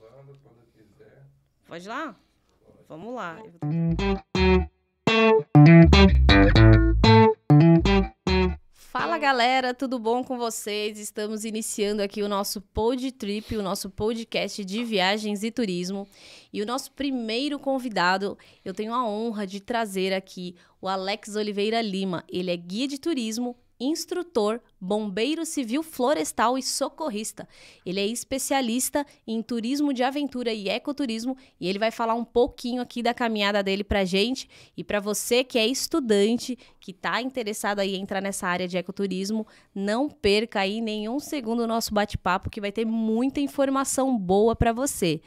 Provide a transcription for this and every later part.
gravando quando quiser. Pode lá? Pode. Vamos lá. Fala galera, tudo bom com vocês? Estamos iniciando aqui o nosso Pod Trip, o nosso podcast de viagens e turismo. E o nosso primeiro convidado, eu tenho a honra de trazer aqui o Alex Oliveira Lima. Ele é guia de turismo instrutor, bombeiro civil florestal e socorrista. Ele é especialista em turismo de aventura e ecoturismo e ele vai falar um pouquinho aqui da caminhada dele para gente e para você que é estudante, que está interessado aí em entrar nessa área de ecoturismo, não perca aí nenhum segundo o nosso bate-papo que vai ter muita informação boa para você.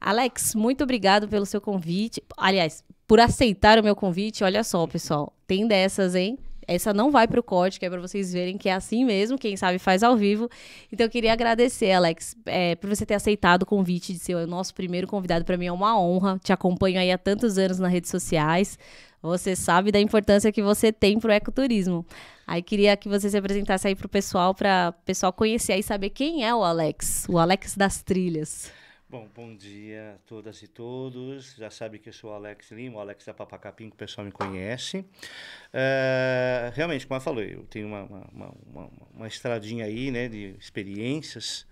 Alex, muito obrigado pelo seu convite. Aliás, por aceitar o meu convite. Olha só, pessoal, tem dessas, hein? Essa não vai para o código, é para vocês verem que é assim mesmo, quem sabe faz ao vivo. Então eu queria agradecer, Alex, é, por você ter aceitado o convite de ser o nosso primeiro convidado. Para mim é uma honra. Te acompanho aí há tantos anos nas redes sociais. Você sabe da importância que você tem para o ecoturismo. Aí queria que você se apresentasse aí para o pessoal, para o pessoal conhecer e saber quem é o Alex, o Alex das trilhas. Bom, bom dia a todas e todos. Já sabe que eu sou o Alex Lima, o Alex da Papacapim, que o pessoal me conhece. Uh, realmente, como eu falei, eu tenho uma, uma, uma, uma estradinha aí, né, de experiências.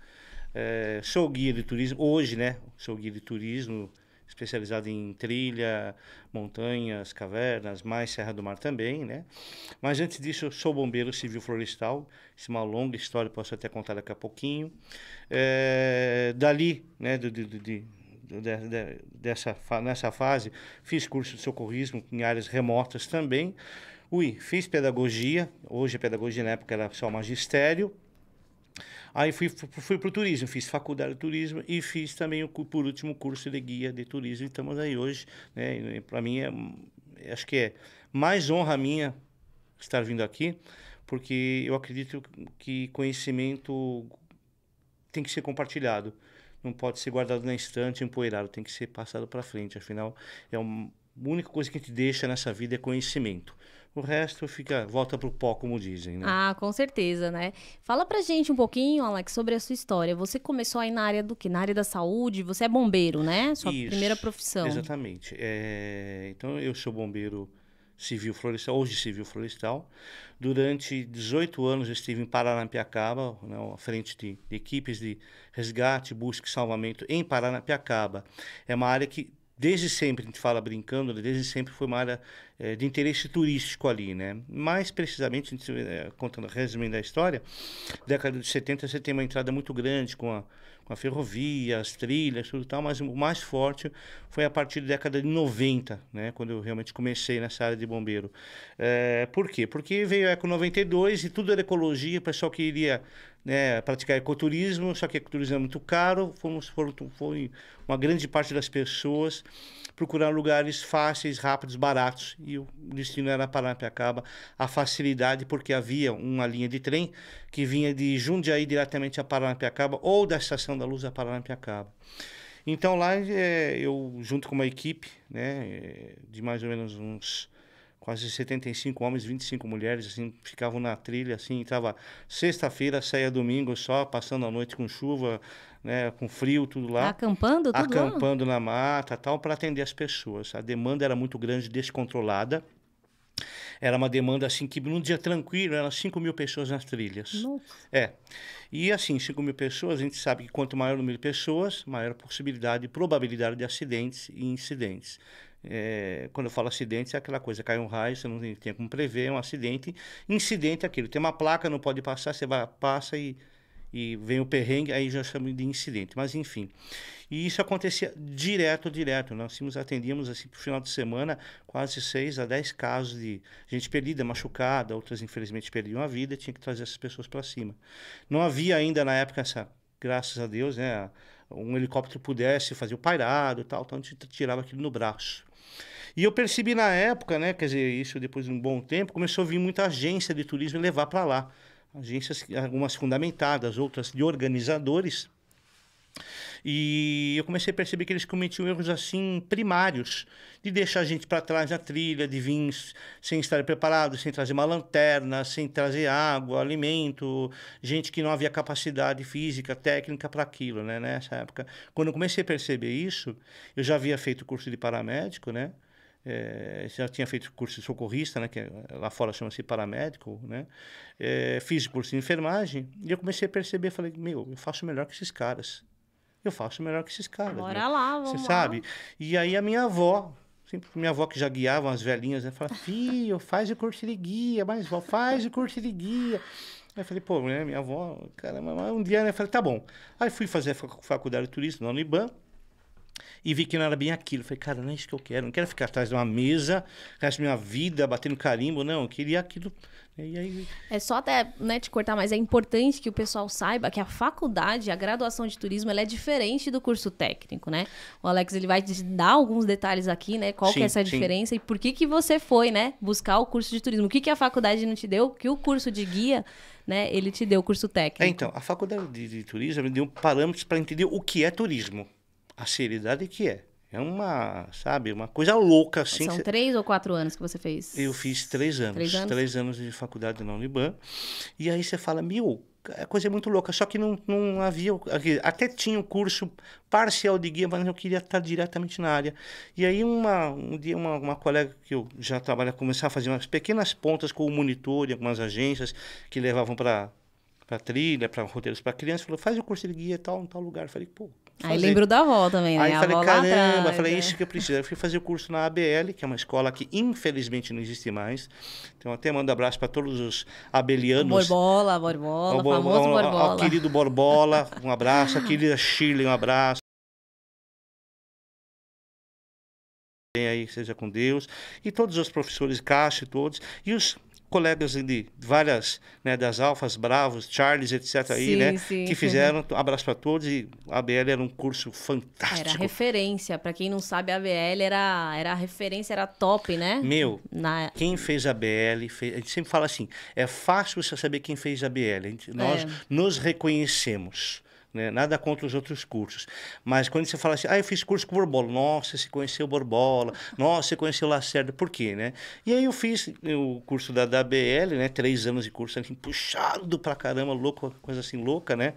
Uh, sou guia de turismo, hoje, né, sou guia de turismo especializado em trilha, montanhas, cavernas, mais Serra do Mar também, né? Mas antes disso, sou bombeiro civil florestal, isso é uma longa história, posso até contar daqui a pouquinho. É, dali, né, de, dessa, nessa fase, fiz curso de socorrismo em áreas remotas também. Ui, fiz pedagogia, hoje a pedagogia na época era só magistério, Aí fui, fui para o turismo, fiz faculdade de turismo e fiz também, o, por último, curso de guia de turismo. E estamos aí hoje, né? Para mim, é, é, acho que é mais honra minha estar vindo aqui, porque eu acredito que conhecimento tem que ser compartilhado. Não pode ser guardado na estante, empoeirado, tem que ser passado para frente. Afinal, é um, a única coisa que a gente deixa nessa vida é conhecimento. O resto fica, volta pro pó, como dizem, né? Ah, com certeza, né? Fala pra gente um pouquinho, Alex, sobre a sua história. Você começou aí na área do que? Na área da saúde, você é bombeiro, né? Sua Isso, primeira profissão. Exatamente. É... Então, eu sou bombeiro civil florestal, hoje civil florestal. Durante 18 anos estive em Paranapiacaba, né, à frente de, de equipes de resgate, busca e salvamento em Paranapiacaba. É uma área que desde sempre, a gente fala brincando, né, desde sempre foi uma área é, de interesse turístico ali, né? Mais precisamente, a gente, é, contando, resumindo a história, década de 70 você tem uma entrada muito grande com a, com a ferrovia, as trilhas, tudo tal, mas o mais forte foi a partir da década de 90, né? Quando eu realmente comecei nessa área de bombeiro. É, por quê? Porque veio a Eco 92 e tudo era ecologia, o pessoal queria né, praticar ecoturismo, só que ecoturismo é muito caro, fomos, foram, foi uma grande parte das pessoas procurar lugares fáceis, rápidos, baratos, e o destino era Paranapiacaba, a facilidade, porque havia uma linha de trem que vinha de Jundiaí diretamente a Paranapiacaba, ou da Estação da Luz a Paranapiacaba. Então lá é, eu, junto com uma equipe, né, eh, de mais ou menos uns quase 75 homens, 25 mulheres, assim, ficavam na trilha, assim, estava sexta-feira, saía domingo só, passando a noite com chuva, né, com frio, tudo lá. Acampando tudo Acampando lá? na mata, tal, para atender as pessoas. A demanda era muito grande, descontrolada. Era uma demanda, assim, que num dia tranquilo, eram 5 mil pessoas nas trilhas. Nossa. É. E, assim, 5 mil pessoas, a gente sabe que quanto maior o número de pessoas, maior a possibilidade e probabilidade de acidentes e incidentes. É, quando eu falo acidente, é aquela coisa, cai um raio, você não tem como prever, é um acidente. Incidente é aquilo, tem uma placa, não pode passar, você vai, passa e, e vem o perrengue, aí já chama de incidente. Mas enfim, e isso acontecia direto, direto. Nós tínhamos, atendíamos assim para final de semana quase 6 a 10 casos de gente perdida, machucada, outras infelizmente perdiam a vida, tinha que trazer essas pessoas para cima. Não havia ainda na época essa, graças a Deus, né? um helicóptero pudesse fazer o pairado e tal, então a gente tirava aquilo no braço. E eu percebi na época, né, quer dizer, isso depois de um bom tempo, começou a vir muita agência de turismo levar para lá. Agências, algumas fundamentadas, outras de organizadores. E eu comecei a perceber que eles cometiam erros assim primários, de deixar a gente para trás na trilha, de vir sem estar preparado, sem trazer uma lanterna, sem trazer água, alimento, gente que não havia capacidade física, técnica para aquilo, né, nessa época. Quando eu comecei a perceber isso, eu já havia feito curso de paramédico, né? É, já tinha feito curso de socorrista, né, que é, lá fora chama-se paramédico, né, é, fiz curso de enfermagem, e eu comecei a perceber, falei, meu, eu faço melhor que esses caras eu faço melhor que esses caras. Bora né? lá, vamos Você sabe? E aí a minha avó, sempre minha avó que já guiava as velhinhas, ela né, Fala, filho, faz o curso de guia, mas vó, faz o curso de guia. Aí eu falei, pô, né, minha avó, cara, um dia, né, eu falei, tá bom. Aí fui fazer a faculdade de turismo na Uniban, e vi que não era bem aquilo. Falei, cara, não é isso que eu quero. Não quero ficar atrás de uma mesa, resto minha vida batendo carimbo, não. Eu queria aquilo. E aí... É só até né, te cortar, mas é importante que o pessoal saiba que a faculdade, a graduação de turismo, ela é diferente do curso técnico, né? O Alex ele vai te dar alguns detalhes aqui, né? Qual sim, que é essa sim. diferença e por que que você foi, né? Buscar o curso de turismo. O que, que a faculdade não te deu, que o curso de guia, né? Ele te deu o curso técnico. É, então, a faculdade de, de turismo me deu parâmetros para entender o que é turismo a seriedade que é. É uma, sabe, uma coisa louca assim. São três ou quatro anos que você fez? Eu fiz três anos. Três anos, três anos de faculdade na Uniban. E aí você fala, meu, a coisa é muito louca. Só que não, não havia. Até tinha um curso parcial de guia, mas eu queria estar diretamente na área. E aí, uma, um dia, uma, uma colega que eu já trabalha começou a fazer umas pequenas pontas com o monitor e algumas agências que levavam para trilha, para roteiros para crianças, falou: faz o curso de guia tal, em tal lugar. Eu falei, pô, Fazer. Aí lembro da avó também, né? Aí a falei, caramba, falei, né? isso que eu preciso. Aí fui fazer o curso na ABL, que é uma escola que infelizmente não existe mais. Então até mando abraço para todos os abelianos. Borbola, Borbola, ao, famoso Borbola. O querido Borbola, um abraço. A querida Shirley, um abraço. Aí, seja com Deus. E todos os professores, Caixa e todos. E os colegas de várias, né, das Alfas, Bravos, Charles, etc. Sim, aí, né, sim, que fizeram. Abraço para todos. E a ABL era um curso fantástico. Era referência. Para quem não sabe, a ABL era, era a referência, era top, né? Meu, Na... quem fez a ABL, fez... a gente sempre fala assim, é fácil você saber quem fez a ABL. Nós é. nos reconhecemos. Né? Nada contra os outros cursos. Mas quando você fala assim, ah, eu fiz curso com Borbola. Nossa, você conheceu Borbola. Nossa, você conheceu Lacerda. Por quê, né? E aí eu fiz né, o curso da, da né? Três anos de curso, assim, puxado pra caramba, louco, coisa assim, louca, né?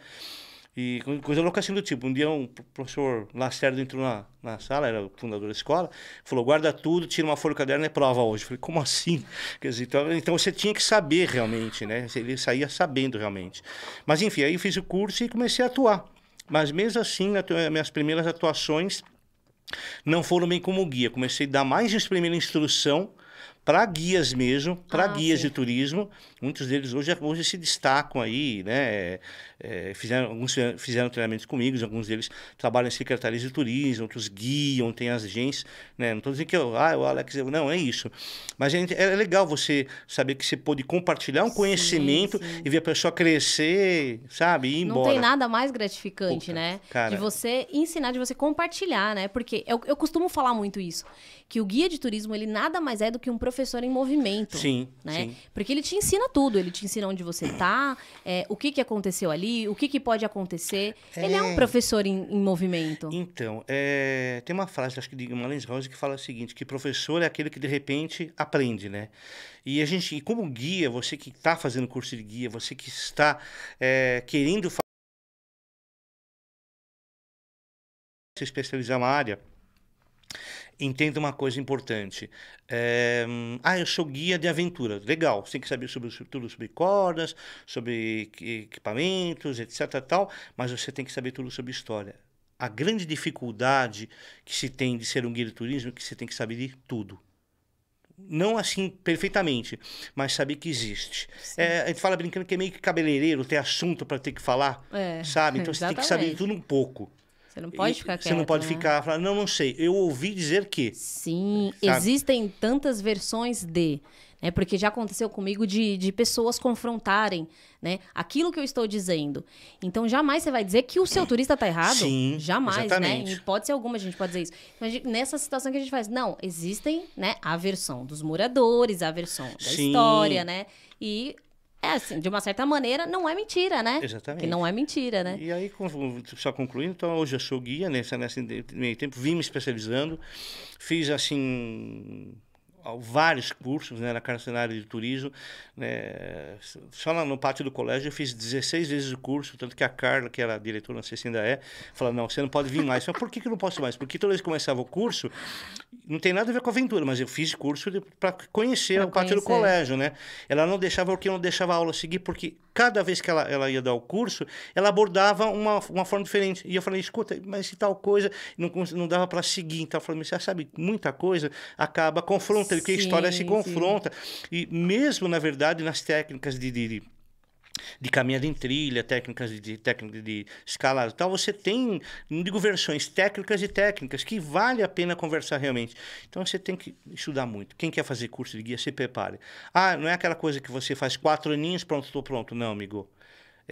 E coisa louca assim do tipo. Um dia um professor Lacerda entrou na, na sala, era o fundador da escola, falou: guarda tudo, tira uma folha do caderno e é prova hoje. falei, como assim? Quer dizer, então, então você tinha que saber realmente, né? Ele saía sabendo realmente. Mas enfim, aí fiz o curso e comecei a atuar. Mas mesmo assim, minhas primeiras atuações não foram bem como guia. Comecei a dar mais primeira instrução para guias mesmo, para ah, guias sim. de turismo. Muitos deles hoje, hoje se destacam aí, né? É, é fizeram, alguns fizeram treinamentos comigo, alguns deles trabalham em secretarias de turismo, outros guiam, tem agências, né? Não estou dizendo que eu, ah, o Alex, eu, não, é isso. Mas gente, é, é legal você saber que você pode compartilhar um sim, conhecimento sim. e ver a pessoa crescer, sabe? E ir embora. Não tem nada mais gratificante, Puta, né? Cara. De você ensinar, de você compartilhar, né? Porque eu, eu costumo falar muito isso que o guia de turismo ele nada mais é do que um professor em movimento. Sim. Né? Sim. Porque ele te ensina tudo. Ele te ensina onde você está, é, o que, que aconteceu ali, o que, que pode acontecer. É... Ele é um professor em, em movimento. Então, é... tem uma frase, acho que de Malens Rose, que fala o seguinte: que professor é aquele que de repente aprende, né? E a gente, e como guia, você que está fazendo curso de guia, você que está é, querendo se especializar na área, entenda uma coisa importante. É, ah, eu sou guia de aventura. Legal, você tem que saber sobre, tudo sobre cordas, sobre equipamentos, etc. Tal, mas você tem que saber tudo sobre história. A grande dificuldade que se tem de ser um guia de turismo é que você tem que saber de tudo não assim perfeitamente, mas saber que existe. É, a gente fala brincando que é meio que cabeleireiro, tem assunto para ter que falar, é, sabe? Então exatamente. você tem que saber tudo um pouco. Você não pode e ficar quieto. Você não pode né? ficar falando, não, não sei, eu ouvi dizer que. Sim, sabe? existem tantas versões de. Né? Porque já aconteceu comigo de, de pessoas confrontarem né? aquilo que eu estou dizendo. Então, jamais você vai dizer que o seu turista está errado. Sim, jamais, né? exatamente. né? pode ser alguma a gente pode dizer isso. Mas nessa situação que a gente faz, não, existem né, a versão dos moradores, a versão da Sim. história, né? E é, assim, de uma certa maneira, não é mentira, né? Exatamente. Que não é mentira, né? E aí, só concluindo, então hoje eu sou guia, nesse, nesse meio tempo, vim me especializando, fiz assim vários cursos né, na Carcenária de Turismo. Né, só no pátio do colégio eu fiz 16 vezes o curso, tanto que a Carla, que era diretora, não sei se ainda é, falou, não, você não pode vir mais. Mas por que, que eu não posso mais? Porque toda vez que começava o curso, não tem nada a ver com aventura, mas eu fiz curso para conhecer pra o pátio conhecer. do colégio, né? Ela não deixava, porque eu não deixava a aula seguir, porque cada vez que ela, ela ia dar o curso, ela abordava uma, uma forma diferente. E eu falei, escuta, mas se tal coisa não, não dava para seguir. Então, eu falei, você sabe, muita coisa acaba confrontando que a história se confronta. Sim. E mesmo, na verdade, nas técnicas de, de de caminhada em trilha, técnicas de, técnica de escalada tal, você tem, não digo versões, técnicas e técnicas que vale a pena conversar realmente. Então você tem que estudar muito. Quem quer fazer curso de guia, se prepare. Ah, não é aquela coisa que você faz quatro aninhos, pronto, estou pronto. Não, amigo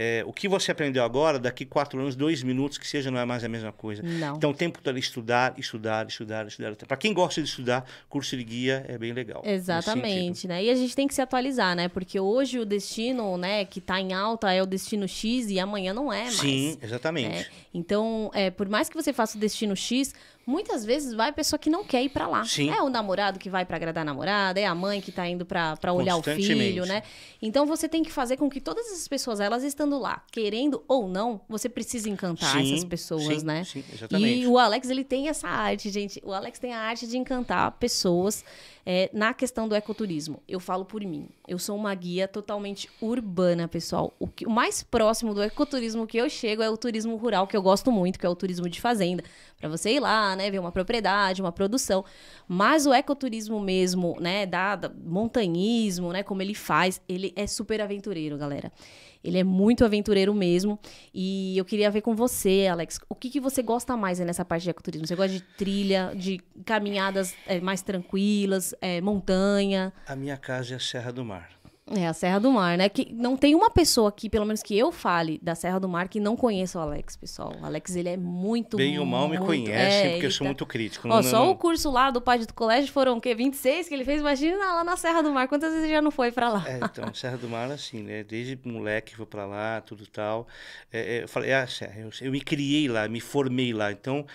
é, o que você aprendeu agora, daqui quatro anos, dois minutos, que seja, não é mais a mesma coisa. Não. Então, tempo para é estudar, estudar, estudar, estudar. Para quem gosta de estudar, curso de guia é bem legal. Exatamente, né? E a gente tem que se atualizar, né? Porque hoje o destino, né, que está em alta é o destino X e amanhã não é mais. Sim, exatamente. Né? Então, é, por mais que você faça o destino X, Muitas vezes vai a pessoa que não quer ir para lá. Sim. É o namorado que vai para agradar a namorada, é a mãe que tá indo para olhar o filho, né? Então você tem que fazer com que todas essas pessoas, elas estando lá, querendo ou não, você precisa encantar sim, essas pessoas, sim, né? Sim, exatamente. E o Alex, ele tem essa arte, gente. O Alex tem a arte de encantar pessoas é, na questão do ecoturismo, eu falo por mim. Eu sou uma guia totalmente urbana, pessoal. O, que, o mais próximo do ecoturismo que eu chego é o turismo rural, que eu gosto muito, que é o turismo de fazenda. Para você ir lá, né, ver uma propriedade, uma produção. Mas o ecoturismo mesmo, né, da, da montanhismo, né, como ele faz, ele é super aventureiro, galera. Ele é muito aventureiro mesmo. E eu queria ver com você, Alex, o que, que você gosta mais nessa parte de ecoturismo? Você gosta de trilha, de caminhadas é, mais tranquilas, é, montanha? A minha casa é a Serra do Mar. É, a Serra do Mar, né? Que não tem uma pessoa aqui, pelo menos que eu fale, da Serra do Mar que não conheça o Alex, pessoal. O Alex, ele é muito... Bem ou mal me conhece, é, porque eu sou tá... muito crítico. Ó, não, só não... o curso lá do Pai do Colégio foram, o quê? 26 que ele fez? Imagina lá na Serra do Mar. Quantas vezes ele já não foi pra lá? É, então, Serra do Mar, assim, né? Desde moleque vou pra lá, tudo tal. É, é, eu falei, ah, Serra, eu, eu, me criei lá, me formei lá. Então,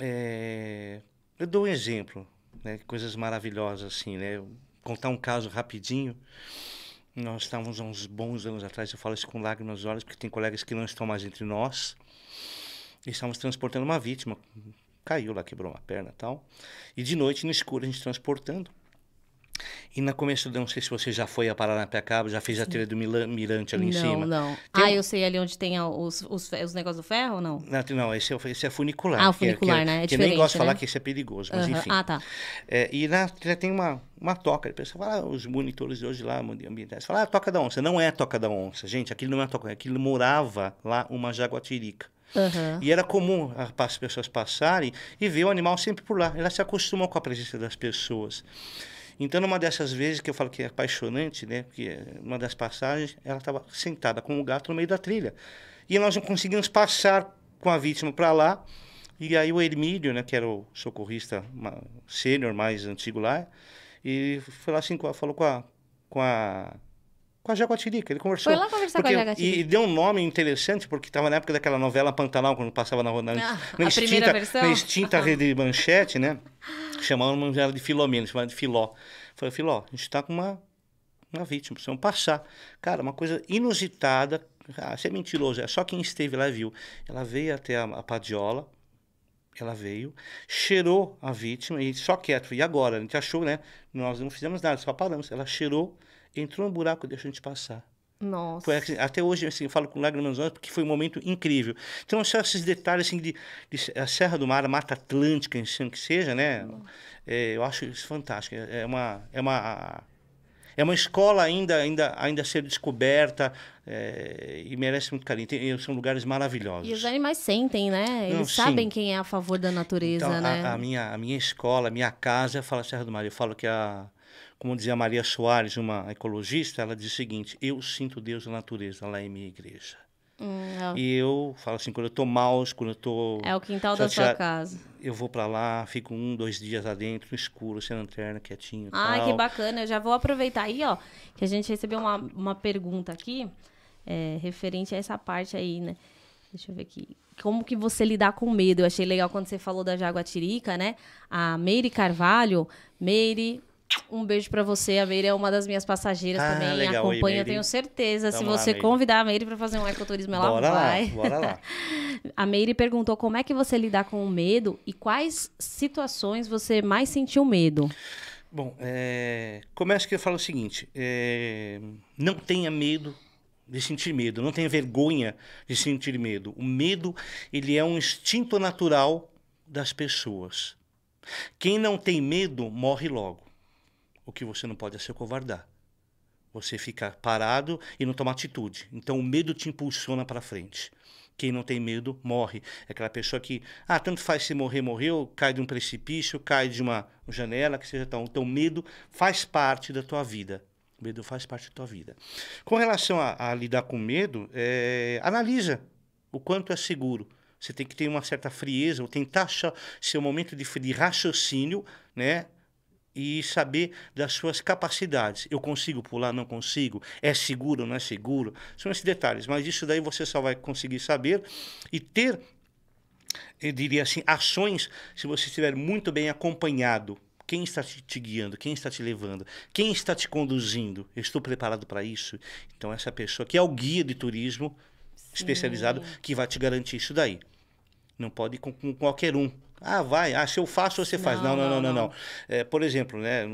é, eu dou um exemplo, né? Coisas maravilhosas, assim, né? contar um caso rapidinho. Nós estávamos há uns bons anos atrás, eu falo isso com lágrimas nos olhos, porque tem colegas que não estão mais entre nós. E estávamos transportando uma vítima, caiu lá, quebrou uma perna e tal. E de noite, no escuro, a gente transportando. E no começo, não sei se você já foi a Paranapiacaba, já fez a trilha do Mirante ali não, em cima. Não, não. Ah, um... eu sei ali onde tem os, os, os negócios do ferro ou não? Não, não esse, é, esse é funicular. Ah, o funicular, que é, que é, né? É que eu nem gosto de né? falar que isso é perigoso, mas enfim. Ah, tá. É, e na trilha tem uma, uma toca. Depois você fala, ah, os monitores de hoje lá, ambientais, fala, ah, toca da onça. Não é toca da onça, gente. Aquilo não é toca, aquilo morava lá uma jaguatirica. Uhum. E era comum as pessoas passarem e ver o animal sempre por lá. Elas se acostumam com a presença das pessoas. Então, numa dessas vezes que eu falo que é apaixonante, né? Porque uma das passagens, ela estava sentada com o um gato no meio da trilha. E nós não conseguimos passar com a vítima para lá. E aí o Hermílio, né, que era o socorrista sênior mais antigo lá, e foi lá assim, falou com a, com a com a Jaguatirica. Ele conversou. Foi lá conversar porque, com a Jaguatirica. E deu um nome interessante, porque estava na época daquela novela Pantanal, quando passava na, na, ah, na extinta, na extinta rede manchete, né? Chamavam ela de Filomena, chamavam de Filó. Falei, Filó, a gente está com uma, uma vítima, precisamos passar. Cara, uma coisa inusitada. Ah, isso é mentiroso, é só quem esteve lá viu. Ela veio até a, a Padiola, ela veio, cheirou a vítima, e só quieto. E agora? A gente achou, né? Nós não fizemos nada, só paramos. Ela cheirou entrou no buraco e deixou a gente passar. Nossa. Foi, assim, até hoje assim, eu falo com lágrimas nos olhos porque foi um momento incrível. Então, só esses detalhes assim, de, de a Serra do Mar, a Mata Atlântica, assim, que seja, né? É, eu acho isso fantástico. É, é uma, é uma, é uma escola ainda, ainda, ainda a ser descoberta é, e merece muito carinho. Tem, são lugares maravilhosos. E os animais sentem, né? Eles Não, sabem sim. quem é a favor da natureza, então, né? A, a, minha, a minha escola, a minha casa, fala Serra do Mar. Eu falo que a como dizia Maria Soares, uma ecologista, ela diz o seguinte: eu sinto Deus na natureza, lá em minha igreja. Hum, é. E eu falo assim, quando eu tô mal, quando eu tô. É o quintal da sua casa. Eu vou para lá, fico um, dois dias lá no escuro, sem lanterna, quietinho. Ah, que bacana. Eu já vou aproveitar aí, ó, que a gente recebeu uma, uma pergunta aqui, é, referente a essa parte aí, né? Deixa eu ver aqui. Como que você lidar com medo? Eu achei legal quando você falou da Jaguatirica, né? A Meire Carvalho. Meire, um beijo para você. A Meire é uma das minhas passageiras ah, também. Legal. Acompanha, Oi, tenho certeza. Se você lá, convidar a Meire para fazer um ecoturismo, ela bora vai. Lá, bora lá. a Meire perguntou como é que você lidar com o medo e quais situações você mais sentiu medo. Bom, é... começo que eu falo o seguinte: é... não tenha medo de sentir medo, não tenha vergonha de sentir medo. O medo ele é um instinto natural das pessoas. Quem não tem medo morre logo. O que você não pode é se acovardar. Você fica parado e não toma atitude. Então o medo te impulsiona para frente. Quem não tem medo morre. É aquela pessoa que, ah, tanto faz se morrer, morreu, cai de um precipício, cai de uma janela, que seja tal. Então, medo faz parte da tua vida. O medo faz parte da tua vida. Com relação a, a lidar com medo, é, analisa o quanto é seguro. Você tem que ter uma certa frieza, ou tentar achar seu momento de, de raciocínio, né? e saber das suas capacidades. Eu consigo pular, não consigo? É seguro, não é seguro? São esses detalhes, mas isso daí você só vai conseguir saber e ter, eu diria assim, ações se você estiver muito bem acompanhado. Quem está te guiando? Quem está te levando? Quem está te conduzindo? Eu estou preparado para isso? Então, essa pessoa que é o guia de turismo Sim. especializado que vai te garantir isso daí. Não pode ir com, com qualquer um. Ah, vai, ah, se eu faço, você faz. Não, não, não, não. não, É, por exemplo, né?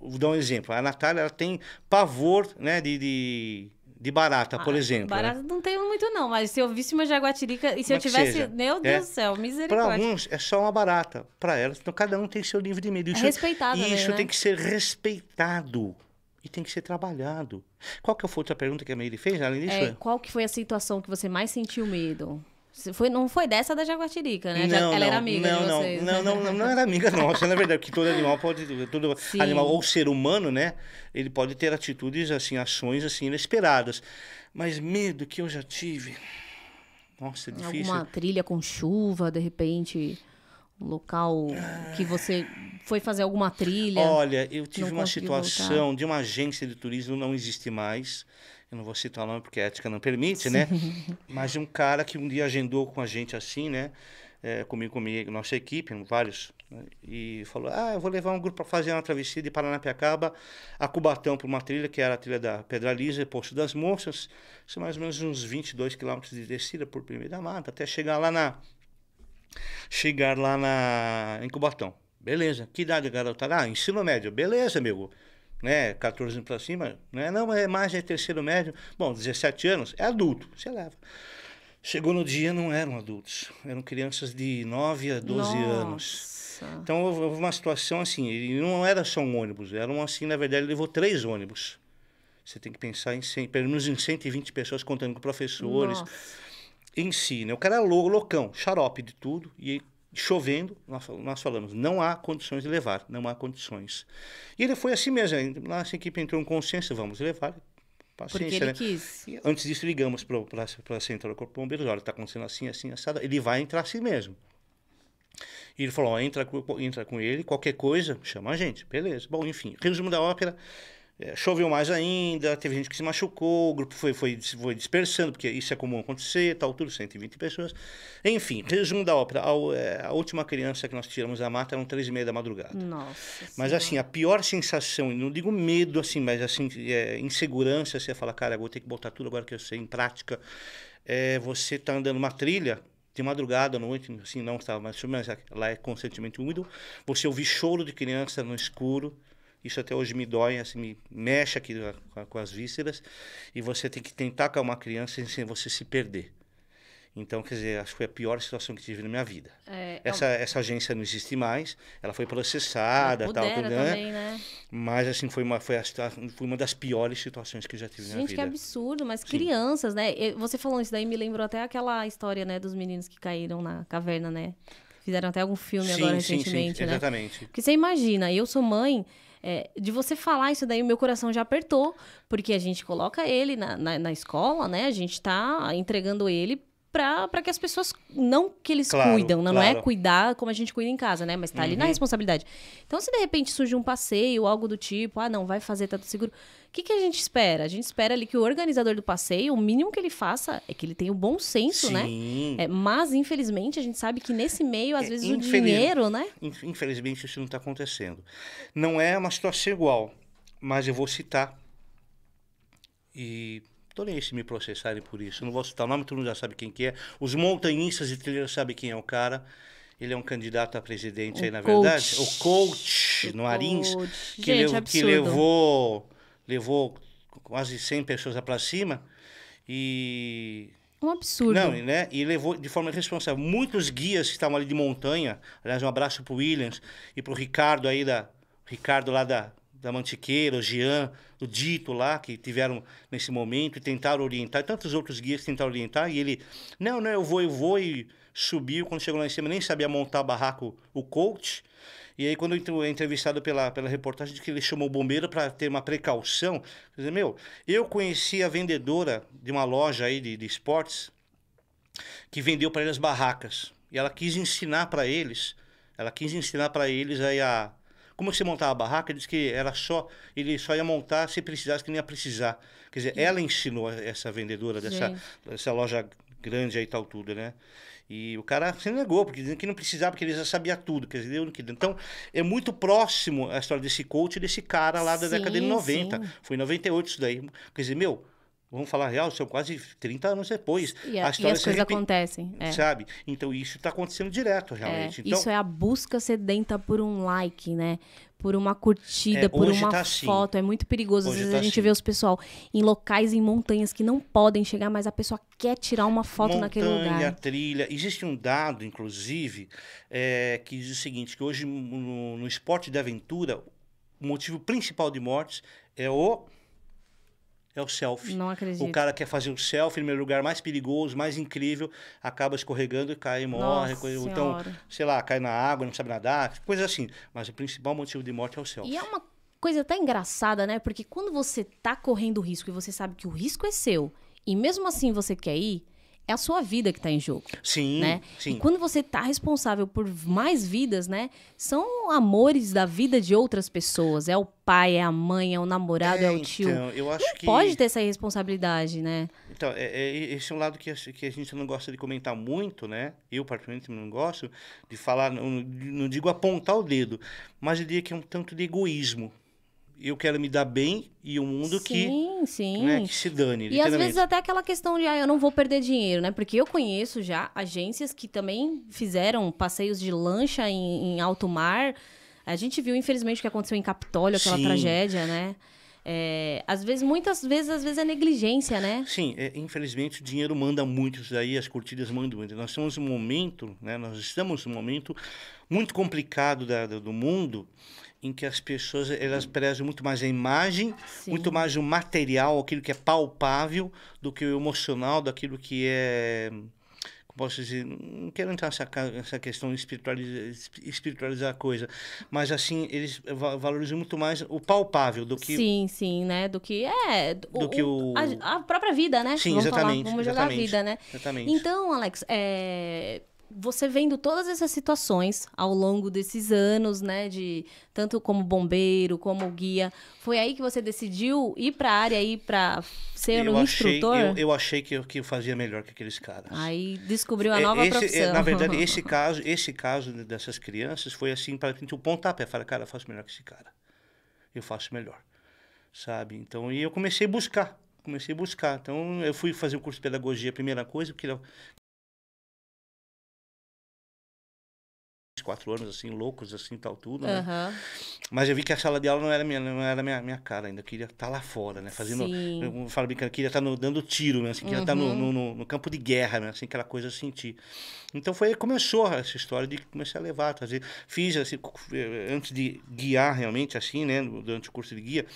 vou dar um exemplo. A Natália ela tem pavor né, de, de, de barata, ah, por exemplo. Né? Barata né? não tenho muito, não, mas se eu visse uma jaguatirica e se Como eu é tivesse. Seja. Meu é. Deus é. do céu, misericórdia. Para alguns é só uma barata. Para elas, então cada um tem seu nível de medo. É isso, é respeitado, Isso né? tem que ser respeitado e tem que ser trabalhado. Qual que foi outra pergunta que a Meire fez, além disso? É, qual que foi a situação que você mais sentiu medo? Foi, não foi dessa da Jaguatirica, né? Não, ela não, era amiga não, de vocês. Não, não, não, não era amiga nossa, na verdade, porque todo animal pode, todo Sim. animal ou ser humano, né? Ele pode ter atitudes, assim, ações, assim, inesperadas. Mas medo que eu já tive... Nossa, é difícil. Alguma trilha com chuva, de repente, um local ah. que você foi fazer alguma trilha. Olha, eu tive uma situação voltar. de uma agência de turismo, não existe mais eu não vou citar o nome porque a ética não permite, né? Sim. né? Mas um cara que um dia agendou com a gente assim, né? É, comigo, comigo, nossa equipe, vários, né? e falou: Ah, eu vou levar um grupo para fazer uma travessia de Paranapiacaba a Cubatão para uma trilha, que era a trilha da Pedra Lisa, Poço das Moças, são é mais ou menos uns 22 quilômetros de descida por primeira da mata, até chegar lá na. Chegar lá na, em Cubatão. Beleza. Que idade, garotada? Tá? Ah, ensino médio. Beleza, amigo né, 14 anos para cima, né, não, é mais é terceiro médio. Bom, 17 anos, é adulto, você leva. Chegou no dia, não eram adultos, eram crianças de 9 a 12 Nossa. anos. Então houve uma situação assim, ele não era só um ônibus, era um assim, na verdade, ele levou três ônibus. Você tem que pensar em 100, pelo menos em 120 pessoas contando com professores. Nossa. Em si, né? O cara é louco, loucão, xarope de tudo. E chovendo, nós falamos, não há condições de levar, não há condições. E ele foi assim mesmo, nossa equipe entrou em consciência, vamos levar, paciência, Porque ele né? quis. antes disso, ligamos para a Central do Corpo Bombeiros, olha, está acontecendo assim, assim, assado, ele vai entrar assim mesmo. E ele falou, ó, entra, entra com ele, qualquer coisa, chama a gente, beleza. Bom, enfim, resumo da ópera, é, choveu mais ainda, teve gente que se machucou, o grupo foi, foi, foi dispersando, porque isso é comum acontecer, tal, tudo, 120 pessoas. Enfim, resumo da ópera. A, é, a última criança que nós tiramos da mata eram três e meia da madrugada. Nossa. Mas senhora. assim, a pior sensação, não digo medo, assim, mas assim, é, insegurança, você fala, cara, vou ter que botar tudo agora que eu sei em prática. É, você tá andando uma trilha, de madrugada à noite, assim, não estava mais mas lá é constantemente úmido. Você ouvir choro de criança no escuro, isso até hoje me dói, assim, me mexe aqui com as vísceras. E você tem que tentar calmar a criança sem você se perder. Então, quer dizer, acho que foi a pior situação que tive na minha vida. É, é essa, é essa agência não existe mais, ela foi processada, tal, tudo, né? também, né? Mas, assim, foi uma, foi, a, foi uma das piores situações que eu já tive Gente, na minha vida. Gente, que absurdo, mas Sim. crianças, né? Você falando isso daí me lembrou até aquela história, né, dos meninos que caíram na caverna, né? Fizeram até algum filme sim, agora recentemente, sim, sim, né? Exatamente. Porque você imagina, eu sou mãe, é, de você falar isso daí, o meu coração já apertou, porque a gente coloca ele na, na, na escola, né? A gente está entregando ele para que as pessoas. Não que eles claro, cuidam, não, né? claro. não é cuidar como a gente cuida em casa, né? Mas tá uhum. ali na uhum. responsabilidade. Então, se de repente surge um passeio, algo do tipo, ah, não, vai fazer tanto seguro. O que, que a gente espera? A gente espera ali que o organizador do passeio, o mínimo que ele faça é que ele tenha o um bom senso, né? Sim. né? É, mas, infelizmente, a gente sabe que nesse meio, às é, vezes, infeliz... o dinheiro, né? Infelizmente, isso não está acontecendo. Não é uma situação igual, mas eu vou citar. E Tô nem se me processarem por isso. Eu não vou citar o nome, todo mundo já sabe quem que é. Os montanhistas e trilheiros sabem quem é o cara. Ele é um candidato a presidente o aí, na coach. verdade. O coach, o no Arins, coach. que, Gente, que levou, levou quase 100 pessoas para cima. E um absurdo. Não, né? E levou de forma responsável. Muitos guias que estavam ali de montanha, aliás, um abraço pro Williams e pro Ricardo aí da. Ricardo lá da da Mantiqueira, o Jean, o Dito lá, que tiveram nesse momento e tentaram orientar, e tantos outros guias tentaram orientar, e ele, não, não, eu vou, eu vou, e subiu. Quando chegou lá em cima, nem sabia montar barraco o coach. E aí, quando eu é entrevistado pela, pela reportagem, de que ele chamou o bombeiro para ter uma precaução, quer dizer, meu, eu conheci a vendedora de uma loja aí de, de esportes que vendeu para ele as barracas. E ela quis ensinar para eles, ela quis ensinar para eles aí a como você montava a barraca, ele disse que era só, ele só ia montar se precisasse, que nem ia precisar. Quer dizer, Sim. ela ensinou essa vendedora dessa, dessa loja grande aí e tal tudo, né? E o cara se negou, porque dizendo que não precisava, porque ele já sabia tudo, quer dizer, Então, é muito próximo a história desse coach desse cara lá da sim, década de 90. Sim. Foi em 98 isso daí. Quer dizer, meu, Vamos falar real, são quase 30 anos depois. E, a, e as coisas rep... acontecem. É. Sabe? Então, isso está acontecendo direto, realmente. É, então... Isso é a busca sedenta por um like, né? Por uma curtida, é, por uma tá assim. foto. Assim. É muito perigoso. Hoje Às vezes tá a gente assim. vê os pessoal em locais, em montanhas que não podem chegar, mas a pessoa quer tirar uma foto Montanha, naquele lugar. trilha. Existe um dado, inclusive, é, que diz o seguinte, que hoje no, no esporte de aventura, o motivo principal de mortes é o é o selfie. Não acredito. O cara quer fazer o selfie no lugar mais perigoso, mais incrível, acaba escorregando e cai e morre. então, sei lá, cai na água, não sabe nadar, coisa assim. Mas o principal motivo de morte é o selfie. E é uma coisa até engraçada, né? Porque quando você tá correndo risco e você sabe que o risco é seu, e mesmo assim você quer ir, é a sua vida que está em jogo. Sim, né? sim. E quando você está responsável por mais vidas, né? São amores da vida de outras pessoas. É o pai, é a mãe, é o namorado, é, é o tio. Então, eu acho não que... pode ter essa responsabilidade, né? Então, é, é, esse é um lado que a, que a gente não gosta de comentar muito, né? Eu, particularmente, não gosto de falar, não, não digo apontar o dedo, mas eu diria que é um tanto de egoísmo eu quero me dar bem e o um mundo sim, que, sim. Né, que se dane. E às vezes até aquela questão de ah, eu não vou perder dinheiro, né? Porque eu conheço já agências que também fizeram passeios de lancha em, em alto mar. A gente viu, infelizmente, o que aconteceu em Capitólio, aquela sim. tragédia, né? É, às vezes, muitas vezes, às vezes é negligência, né? Sim, é, infelizmente o dinheiro manda muito isso daí, as curtidas mandam muito. Nós temos um momento, né? Nós estamos num momento muito complicado da, da, do mundo em que as pessoas elas prezam muito mais a imagem, Sim. muito mais o material, aquilo que é palpável, do que o emocional, daquilo que é como posso dizer, não quero entrar nessa, nessa questão de espiritualizar, espiritualizar a coisa, mas assim, eles valorizam muito mais o palpável do que. Sim, sim, né? Do que é. Do, do que o. A, a, própria vida, né? Sim, vamos exatamente. Falar, vamos exatamente, jogar a vida, né? Exatamente. Então, Alex, é, você vendo todas essas situações ao longo desses anos, né, de tanto como bombeiro, como guia, foi aí que você decidiu ir para a área aí para ser eu um achei, instrutor? Eu, eu, achei que eu que eu fazia melhor que aqueles caras. Aí descobriu a é, nova esse, é, profissão. na verdade, esse caso, esse caso dessas crianças foi assim para gente o pontapé, fala, cara, eu faço melhor que esse cara. Eu faço melhor. Sabe? Então, e eu comecei a buscar comecei a buscar. Então, eu fui fazer o curso de pedagogia, primeira coisa, porque quatro anos, assim, loucos, assim, tal, tudo, né? Uhum. Mas eu vi que a sala de aula não era minha, não era minha, minha cara ainda, eu queria estar tá lá fora, né? Fazendo, Sim. eu falo brincando, queria estar tá dando tiro, né? Assim, queria estar tá uhum. tá no, no, no, campo de guerra, né? Assim, aquela coisa sentir. senti. Então foi começou essa história de começar a levar, trazer. Fiz, assim, eh, eh, antes de guiar realmente, assim, né? Durante o curso de guia,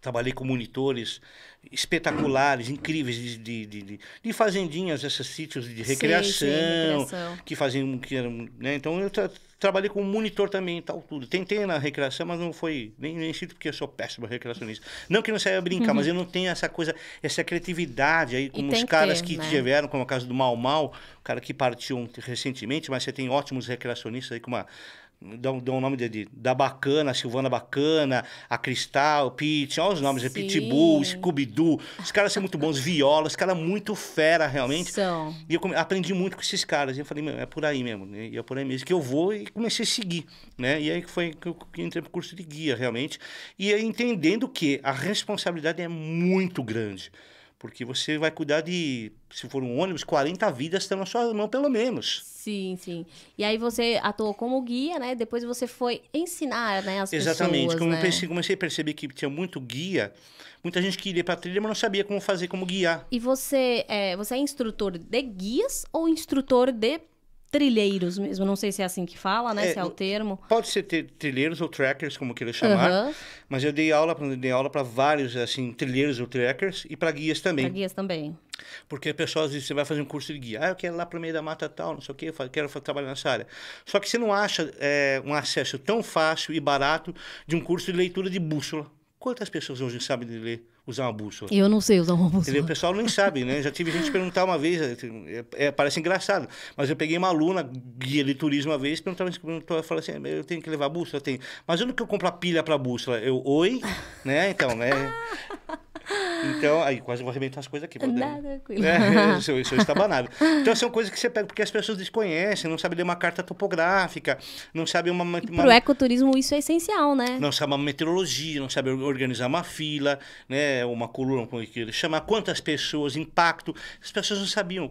trabalhei com monitores, espetaculares, incríveis de, de, de, de fazendinhas, esses sítios de recreação, sim, sim, recreação. que faziam, que eram, né? Então eu tra trabalhei como monitor também e tal tudo. Tentei na recreação, mas não foi nem nem sinto porque eu sou péssimo recreacionista. Não que não saia brincar, uhum. mas eu não tenho essa coisa, essa criatividade aí como os caras que, que né? tiveram, como a casa do Mal Mal, o cara que partiu recentemente, mas você tem ótimos recreacionistas aí com uma dá um nome de, de, da Bacana, Silvana Bacana, a Cristal, Pete, olha os nomes, é Sim. é Pitbull, Scooby-Doo. Os caras são muito bons, viola, os caras muito fera, realmente. São. E eu come, aprendi muito com esses caras. E eu falei, meu, é por aí mesmo, né? e é por aí mesmo que eu vou e comecei a seguir, né? E aí foi que eu entrei pro curso de guia, realmente. E aí entendendo que a responsabilidade é muito grande. Porque você vai cuidar de, se for um ônibus, 40 vidas estão na sua mão, pelo menos. Sim, sim. E aí você atuou como guia, né? Depois você foi ensinar né, as Exatamente. pessoas. Exatamente. Né? comecei a perceber que tinha muito guia. Muita gente queria ir para trilha, mas não sabia como fazer, como guiar. E você é, você é instrutor de guias ou instrutor de trilheiros mesmo. Não sei se é assim que fala, né? É, se é o termo. Pode ser trilheiros ou trackers, como queiram chamar. Uhum. Mas eu dei aula, dei aula para vários assim trilheiros ou trackers e para guias também. Para guias também. Porque a pessoa às vezes você vai fazer um curso de guia, ah, eu quero ir lá para o meio da mata tal, não sei o quê, eu quero trabalhar nessa área. Só que você não acha é, um acesso tão fácil e barato de um curso de leitura de bússola. Quantas pessoas hoje sabem de ler? usar uma bússola. Eu não sei usar uma bússola. Entendeu? O pessoal nem sabe, né? Já tive gente perguntar uma vez, assim, é, é, parece engraçado, mas eu peguei uma aluna, guia de turismo uma vez, perguntava, perguntou, eu falei assim, é, eu tenho que levar bússola? Eu tenho. Mas onde que eu compro a pilha para bússola? Eu, oi? né? Então, né? Então, aí quase vou arrebentar as coisas aqui. Nada, tranquilo. É, está banado. Então, são coisas que você pega porque as pessoas desconhecem, não sabem ler uma carta topográfica, não sabem uma... uma... E ecoturismo isso é essencial, né? Não sabe uma meteorologia, não sabe organizar uma fila, né? Uma coluna, como é que ele chama, quantas pessoas, impacto. As pessoas não sabiam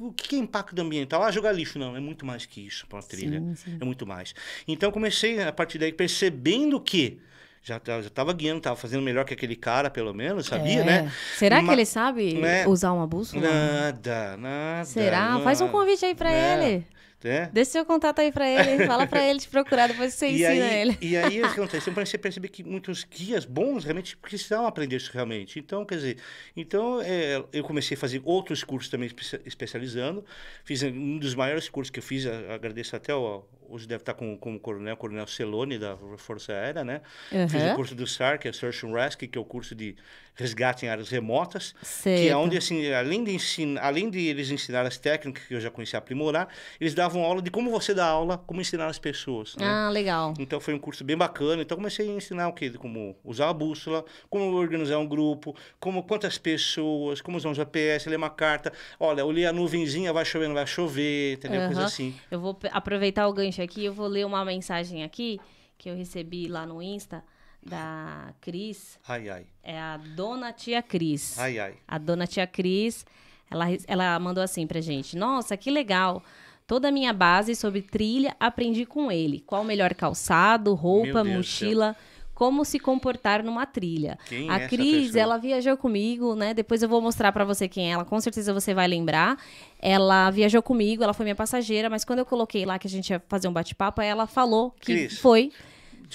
o que é impacto ambiental? Tá ah, jogar lixo. Não, é muito mais que isso para uma trilha. Sim, sim. É muito mais. Então, comecei, a partir daí, percebendo que já, tá, já tava guiando, tava fazendo melhor que aquele cara, pelo menos, sabia, é. né? Será que ele sabe né? usar uma bússola? Nada, nada. Será? Nada. Faz um convite aí para é. Né? ele. É. Deixa seu contato aí para ele, fala para ele te procurar, depois você e ensina aí, ele. E aí o que acontece? Eu então, comecei perceber que muitos guias bons realmente precisam aprender isso realmente. Então, quer dizer, então é, eu comecei a fazer outros cursos também especializando. Fiz um dos maiores cursos que eu fiz, agradeço até o, hoje deve estar com, com o coronel, né, coronel Celone da Força Aérea, né? Uhum. Fiz o curso do SAR, que é Search and Rescue, que é o curso de resgate em áreas remotas, certo. que é onde, assim, além de, ensinar além de eles ensinar as técnicas que eu já conhecia aprimorar, eles davam aula de como você dá aula, como ensinar as pessoas. Né? Ah, legal. Então, foi um curso bem bacana. Então, comecei a ensinar o quê? Como usar a bússola, como organizar um grupo, como quantas pessoas, como usar um GPS, ler uma carta. Olha, olhei a nuvenzinha, vai não vai chover, entendeu? Uhum. Coisa assim. Eu vou aproveitar o gancho aqui, é eu vou ler uma mensagem aqui que eu recebi lá no Insta da Cris. Ai, ai. É a Dona Tia Cris. Ai, ai. A Dona Tia Cris, ela, ela mandou assim pra gente. Nossa, que legal. Toda a minha base sobre trilha aprendi com ele. Qual o melhor calçado, roupa, mochila... Céu como se comportar numa trilha. Quem a é Cris, ela viajou comigo, né? Depois eu vou mostrar para você quem é ela, com certeza você vai lembrar. Ela viajou comigo, ela foi minha passageira, mas quando eu coloquei lá que a gente ia fazer um bate-papo, ela falou que Cris. foi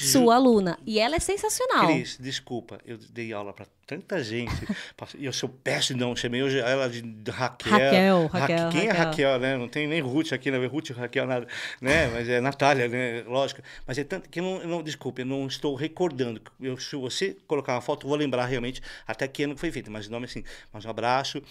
sua aluna. E ela é sensacional. Cris, desculpa, eu dei aula para tanta gente. E eu sou péssimo, não. Chamei hoje ela de Raquel. Raquel, Raquel. Ra quem é Raquel. é Raquel, né? Não tem nem Ruth aqui, né Ruth, Raquel, nada. Né? Mas é Natália, né? Lógico. Mas é tanto que eu não, não desculpe, eu não estou recordando. Eu, se você colocar uma foto, eu vou lembrar realmente até que ano foi feito. Mas o nome é assim. Mas um abraço.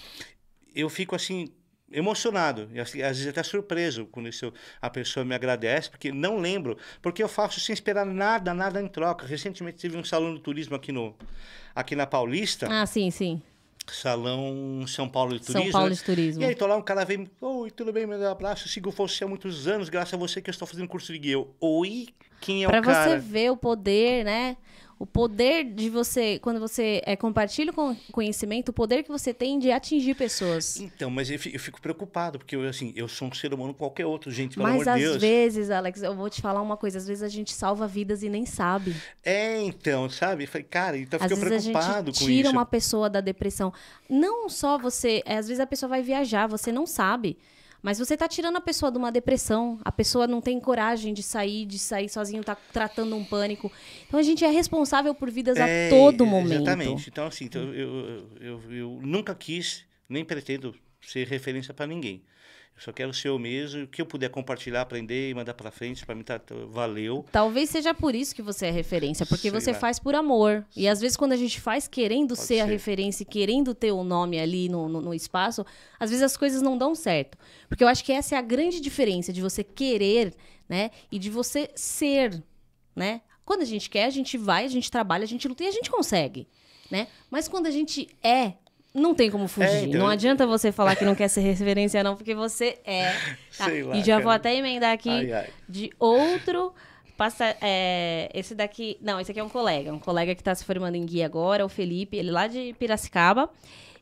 Eu fico assim emocionado e assim, às vezes até surpreso quando isso, a pessoa me agradece, porque não lembro, porque eu faço sem esperar nada, nada em troca. Recentemente tive um salão de turismo aqui no aqui na Paulista. Ah, sim, sim. Salão São Paulo de Turismo. São Paulo né? de Turismo. E aí, tô lá, um cara vem, oi, tudo bem, meu abraço, sigo você há muitos anos, graças a você que eu estou fazendo curso de guia. Oi, quem é pra o cara? Pra você ver o poder, né? o poder de você, quando você é, compartilha com conhecimento, o poder que você tem de atingir pessoas. Então, mas eu fico, preocupado, porque eu, assim, eu sou um ser humano qualquer outro, gente, pelo mas, amor de Deus. Mas às vezes, Alex, eu vou te falar uma coisa, às vezes a gente salva vidas e nem sabe. É, então, sabe? Cara, então fica preocupado com isso. tira uma pessoa da depressão. Não só você, é, às vezes a pessoa vai viajar, você não sabe. Mas você está tirando a pessoa de uma depressão, a pessoa não tem coragem de sair, de sair sozinho, está tratando um pânico. Então a gente é responsável por vidas é, a todo momento. Exatamente. Então, assim, então, eu, eu, eu, eu nunca quis, nem pretendo ser referência para ninguém. Eu só quero ser eu mesmo. O que eu puder compartilhar, aprender e mandar para frente, para mim tá, tá, valeu. Talvez seja por isso que você é referência, porque Sei você lá. faz por amor. E às vezes quando a gente faz querendo ser, ser, a referência e querendo ter o um nome ali no, no, no, espaço, às vezes as coisas não dão certo. Porque eu acho que essa é a grande diferença de você querer, né? E de você ser, né? Quando a gente quer, a gente vai, a gente trabalha, a gente luta e a gente consegue, né? Mas quando a gente é não tem como fugir. É, então... Não adianta você falar que não quer ser referência, não, porque você é. Tá? Sei lá, e já cara. vou até emendar aqui ai, ai. de outro. Passa, é, esse daqui. Não, esse aqui é um colega. Um colega que está se formando em guia agora, o Felipe, ele lá de Piracicaba.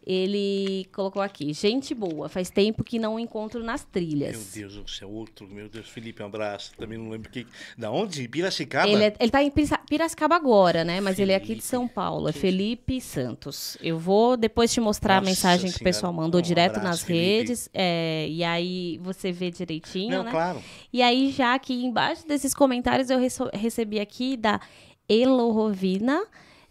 Ele colocou aqui, gente boa, faz tempo que não encontro nas trilhas. Meu Deus, você é outro, meu Deus, Felipe, um abraço, também não lembro que, da onde? Piracicaba? Ele, é, ele tá em Piracicaba agora, né, mas Felipe. ele é aqui de São Paulo, é Felipe Santos. Eu vou depois te mostrar Nossa a mensagem senhora. que o pessoal mandou um direto abraço, nas Felipe. redes, é, e aí você vê direitinho, não, né? claro. E aí já aqui embaixo desses comentários eu recebi aqui da Elorovina,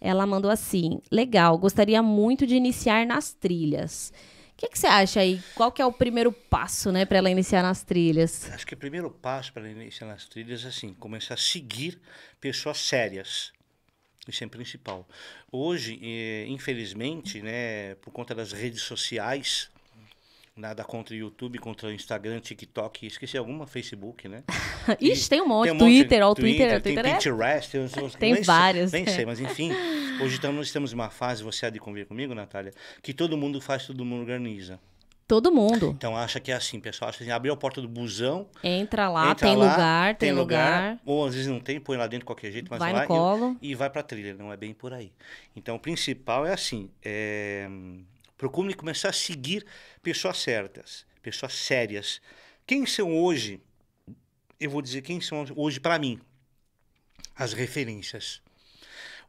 ela mandou assim: legal, gostaria muito de iniciar nas trilhas. O que, que, você acha aí? Qual que é o primeiro passo, né, para ela iniciar nas trilhas? Acho que o primeiro passo para iniciar nas trilhas é assim, começar a seguir pessoas sérias. Isso é principal. Hoje, eh, infelizmente, né, por conta das redes sociais, Nada contra o YouTube, contra o Instagram, TikTok, esqueci alguma, Facebook, né? Ixi, tem um monte. Tem um Twitter, ou Twitter, Twitter, Twitter, tem é Pinterest, tem, uns, tem nem várias. Sei, nem sei, é. mas enfim. Hoje estamos, estamos numa fase, você há de convir comigo, Natália, que todo mundo faz, todo mundo organiza. Todo mundo. Então acha que é assim, pessoal. Acha assim, abriu a porta do busão. Entra lá, entra tem lá, lugar, tem lugar. Ou às vezes não tem, põe lá dentro de qualquer jeito, mas vai lá. No colo. E, e vai pra trilha, não é bem por aí. Então o principal é assim. É Procure começar a seguir pessoas certas, pessoas sérias. Quem são hoje? Eu vou dizer quem são hoje para mim as referências.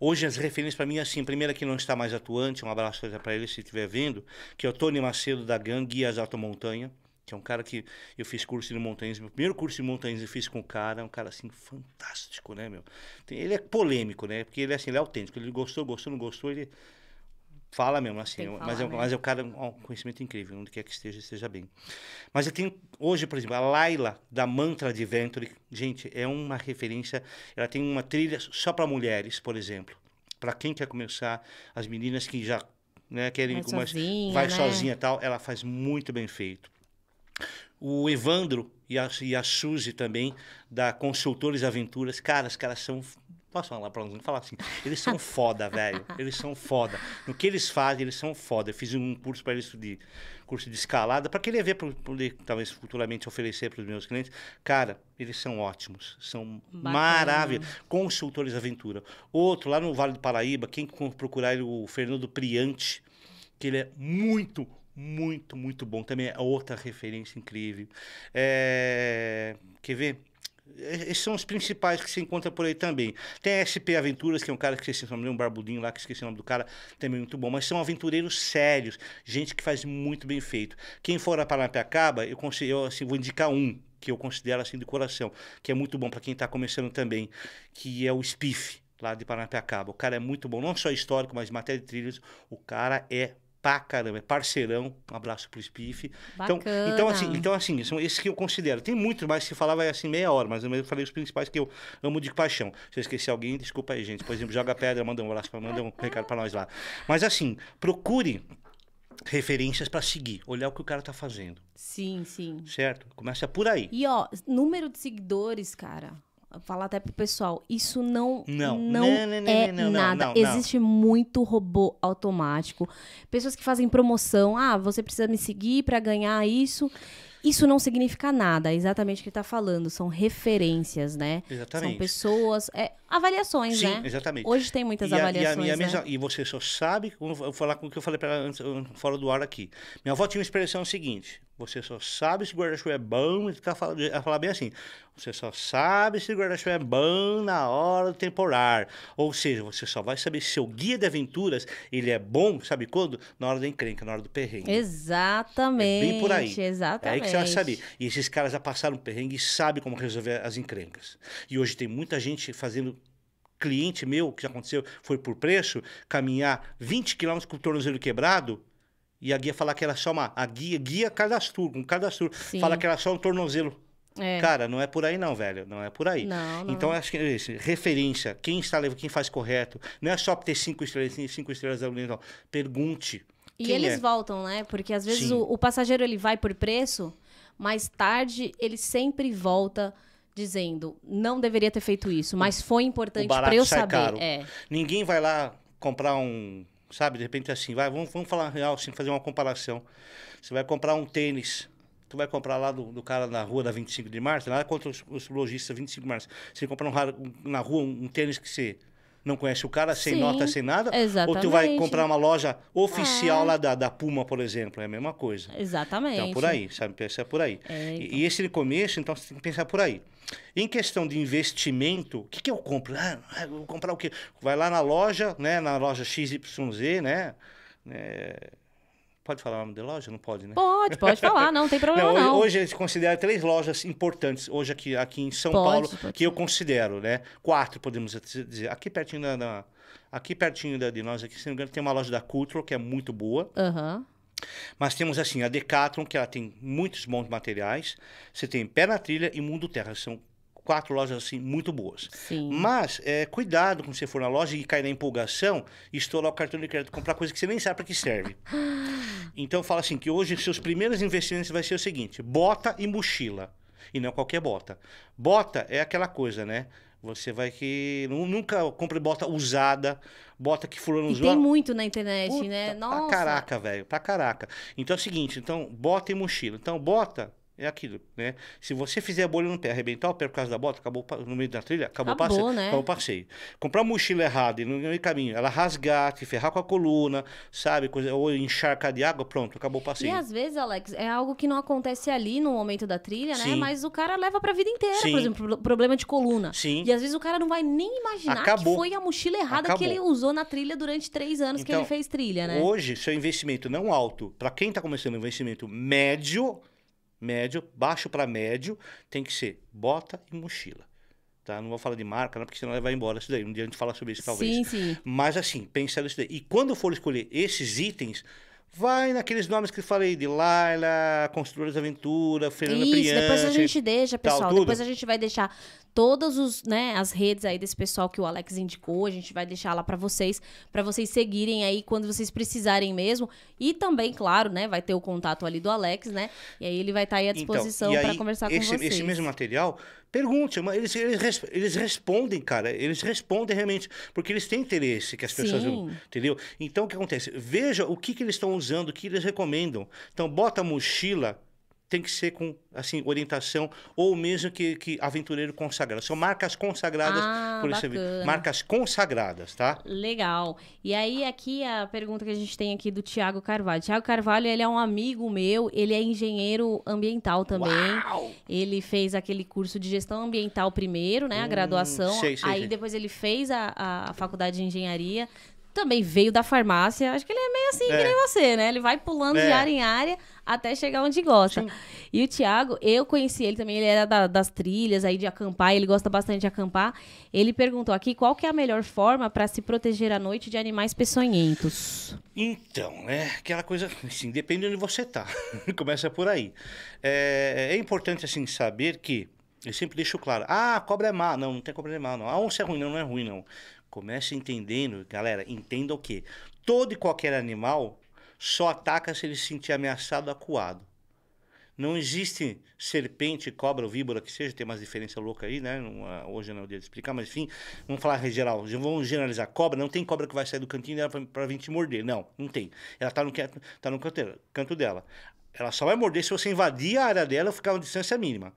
Hoje as referências para mim é assim, primeira que não está mais atuante, um abraço para ele se estiver vendo, que é o Tony Macedo da Gang Guias Alto Montanha, que é um cara que eu fiz curso de montanhismo, meu primeiro curso de montanhismo eu fiz com o cara, cara, um cara assim fantástico, né, meu? Ele é polêmico, né? Porque ele é assim, ele é autêntico, ele gostou, gostou, não gostou, ele fala mesmo, assim. Eu, mas, eu, mesmo. mas é um cara, um conhecimento incrível, onde quer que esteja, esteja bem. Mas eu tenho, hoje, por exemplo, a Laila, da Mantra de Venture, gente, é uma referência. Ela tem uma trilha só para mulheres, por exemplo. Para quem quer começar, as meninas que já né, querem vai mais, sozinha, vai né? sozinha tal, ela faz muito bem feito. O Evandro e a, e a Suzy também, da Consultores Aventuras, cara, os caras são Posso falar pra um falar assim? Eles são foda, velho. Eles são foda. No que eles fazem, eles são foda. Eu fiz um curso para eles de curso de escalada, para querer ver, para poder talvez futuramente oferecer para os meus clientes. Cara, eles são ótimos, são maravilhosos. Consultores de aventura. Outro, lá no Vale do Paraíba, quem procurar o Fernando Priante, que ele é muito, muito, muito bom. Também é outra referência incrível. É... Quer ver? É, esses são os principais que se encontra por aí também. Tem SP Aventuras, que é um cara que esqueci o nome, um barbudinho lá que esqueci o nome do cara, também muito bom. Mas são aventureiros sérios, gente que faz muito bem feito. Quem for a Paranapiacaba, eu, eu assim, vou indicar um que eu considero assim de coração, que é muito bom para quem está começando também, que é o Spiff lá de Paranapiacaba. O cara é muito bom, não só histórico, mas em matéria de trilhas, o cara é pra caramba, é parceirão. Um abraço pro Spiff. Então, então, assim, então, assim, são esses que eu considero. Tem muitos, mais se falava é assim meia hora, mas eu falei os principais que eu amo de paixão. Se eu esqueci alguém, desculpa aí, gente. Por exemplo, joga pedra, manda um abraço, pra, manda um recado pra nós lá. Mas assim, procure referências para seguir, olhar o que o cara tá fazendo. Sim, sim. Certo? Começa por aí. E ó, número de seguidores, cara falar até pro pessoal, isso não não, não, não é não, nada. Existe muito robô automático. Pessoas que fazem promoção, ah, você precisa me seguir para ganhar isso. Isso não significa nada, é exatamente o que ele tá falando. São referências, né? Exatamente. São pessoas. É, avaliações, Sim, né? exatamente. Hoje tem muitas e avaliações. e, a, e, a né? e, você só sabe, vou falar com o que eu falei para ela fora do ar aqui. Minha avó tinha uma expressão seguinte: você só sabe se o guarda-chuva é bom, e ela fala, ela bem assim: você só sabe se o guarda-chuva é bom na hora do temporar. Ou seja, você só vai saber se seu guia de aventuras ele é bom, sabe quando? Na hora da encrenca, na hora do perrengue. Exatamente. É bem por aí. Exatamente. É aí que você vai saber. E esses caras já passaram perrengue e sabem como resolver as encrencas. E hoje tem muita gente fazendo cliente meu, que já aconteceu, foi por preço, caminhar 20 quilômetros com o tornozelo quebrado, e a guia falar que era só uma. A guia, guia cadastro, um cadastro. Sim. Fala que era só um tornozelo. É. Cara, não é por aí não, velho. Não é por aí. Não, não. Então, acho que assim, referência, quem está levando, quem faz correto. Não é só ter cinco estrelas, cinco estrelas da não. Pergunte. E eles é. voltam, né? Porque às vezes o, o passageiro ele vai por preço, mais tarde ele sempre volta dizendo não deveria ter feito isso, mas foi importante para eu saber. Caro. É. Ninguém vai lá comprar um, sabe, de repente assim, vai, vamos, vamos falar real, assim, fazer uma comparação. Você vai comprar um tênis, tu vai comprar lá do, do cara na rua da 25 de março, nada contra os, os lojistas 25 de março. Você comprar um, na rua um, um tênis que você não conhece o cara, sem Sim, nota, sem nada. Exatamente. Ou tu vai comprar uma loja oficial é. lá da, da Puma, por exemplo, é a mesma coisa. Exatamente. Então, é por aí, sabe? Pensar é por aí. É, então. E esse começo, então, você tem que pensar por aí. Em questão de investimento, o que, que eu compro? Ah, ah vou comprar o quê? Vai lá na loja, né? Na loja XYZ, né? É Pode falar o nome da loja? Não pode, né? Pode, pode falar, não, tem problema não. Hoje a gente considera três lojas importantes, hoje aqui, aqui em São pode, Paulo, pode. que eu considero, né? Quatro, podemos dizer. Aqui pertinho da... da aqui pertinho da, de nós, aqui, se não me engano, tem uma loja da Cultural, que é muito boa. Uhum. Mas temos assim a Decathlon, que ela tem muitos bons materiais. Você tem Pé na Trilha e Mundo Terra, são quatro lojas assim muito boas. Sim. Mas é, cuidado quando você for na loja e cair na empolgação e estourar o cartão de crédito, comprar coisa que você nem sabe para que serve. então fala assim que hoje seus primeiros investimentos vai ser o seguinte: bota e mochila. E não qualquer bota. Bota é aquela coisa, né? Você vai que. Nunca compre bota usada, bota que fulano usou. Tem muito na internet, Puta, né? Nossa. Pra caraca, velho. Pra caraca. Então é o seguinte: então, bota e mochila. Então, bota é aquilo, né? Se você fizer bolha no pé, arrebentar o pé por causa da bota, acabou no meio da trilha, acabou, acabou passeio. Né? Acabou passeio. Comprar mochila errada e no meio do caminho, ela rasgar, te ferrar com a coluna, sabe? Coisa, ou encharcar de água, pronto, acabou o passeio. E às vezes, Alex, é algo que não acontece ali no momento da trilha, né? Sim. né? Mas o cara leva pra vida inteira, Sim. por exemplo, problema de coluna. Sim. E às vezes o cara não vai nem imaginar acabou. que foi a mochila errada acabou. que ele usou na trilha durante três anos então, que ele então, fez trilha, né? Hoje, seu investimento não alto, para quem tá começando um investimento médio, médio, baixo para médio, tem que ser bota e mochila. Tá? Não vou falar de marca, não, porque senão vai embora isso daí. Um dia a gente fala sobre isso, talvez. Sim, sim. Mas assim, pensando nisso daí. E quando for escolher esses itens, vai naqueles nomes que eu falei, de Laila, Construtores da Aventura, Fernanda Isso, depois a gente deixa, pessoal. Tal, depois a gente vai deixar todas os, né, as redes aí desse pessoal que o Alex indicou, a gente vai deixar lá para vocês, para vocês seguirem aí quando vocês precisarem mesmo. E também, claro, né, vai ter o contato ali do Alex, né? E aí ele vai estar tá aí à então, disposição então, para conversar esse, com vocês. Esse mesmo material, pergunte, eles, eles, eles respondem, cara, eles respondem realmente, porque eles têm interesse que as pessoas, Sim. entendeu? Então o que acontece? Veja o que que eles estão usando, o que eles recomendam. Então bota a mochila tem que ser com assim orientação ou mesmo que, que aventureiro consagrado. São marcas consagradas ah, por esse marcas consagradas, tá? Legal. E aí aqui é a pergunta que a gente tem aqui do Tiago Carvalho. Tiago Carvalho, ele é um amigo meu, ele é engenheiro ambiental também. Uau! Ele fez aquele curso de gestão ambiental primeiro, né, a hum, graduação. Hum, sei, sei, aí sei. depois ele fez a, a faculdade de engenharia também veio da farmácia. Acho que ele é meio assim é. que nem você, né? Ele vai pulando é. de área em área até chegar onde gosta. Sim. E o Thiago, eu conheci ele também, ele era da, das trilhas aí de acampar, ele gosta bastante de acampar. Ele perguntou aqui qual que é a melhor forma para se proteger à noite de animais peçonhentos. Então, é aquela coisa, assim, depende de onde você tá. Começa por aí. É, é, importante, assim, saber que eu sempre deixo claro, ah, a cobra é má. Não, não tem cobra é má, não. A ah, onça é ruim, não, não é ruim, não. Comece entendendo, galera, entenda o quê? Todo e qualquer animal só ataca se ele se sentir ameaçado ou acuado. Não existe serpente, cobra ou víbora que seja, tem umas diferenças loucas aí, né? Não, ah, hoje não é o dia de explicar, mas enfim, vamos falar em geral. Vamos generalizar. Cobra, não tem cobra que vai sair do cantinho dela para vir te morder. Não, não tem. Ela tá no, tá no canto, canto dela. Ela só vai morder se você invadir a área dela ou ficar uma distância mínima.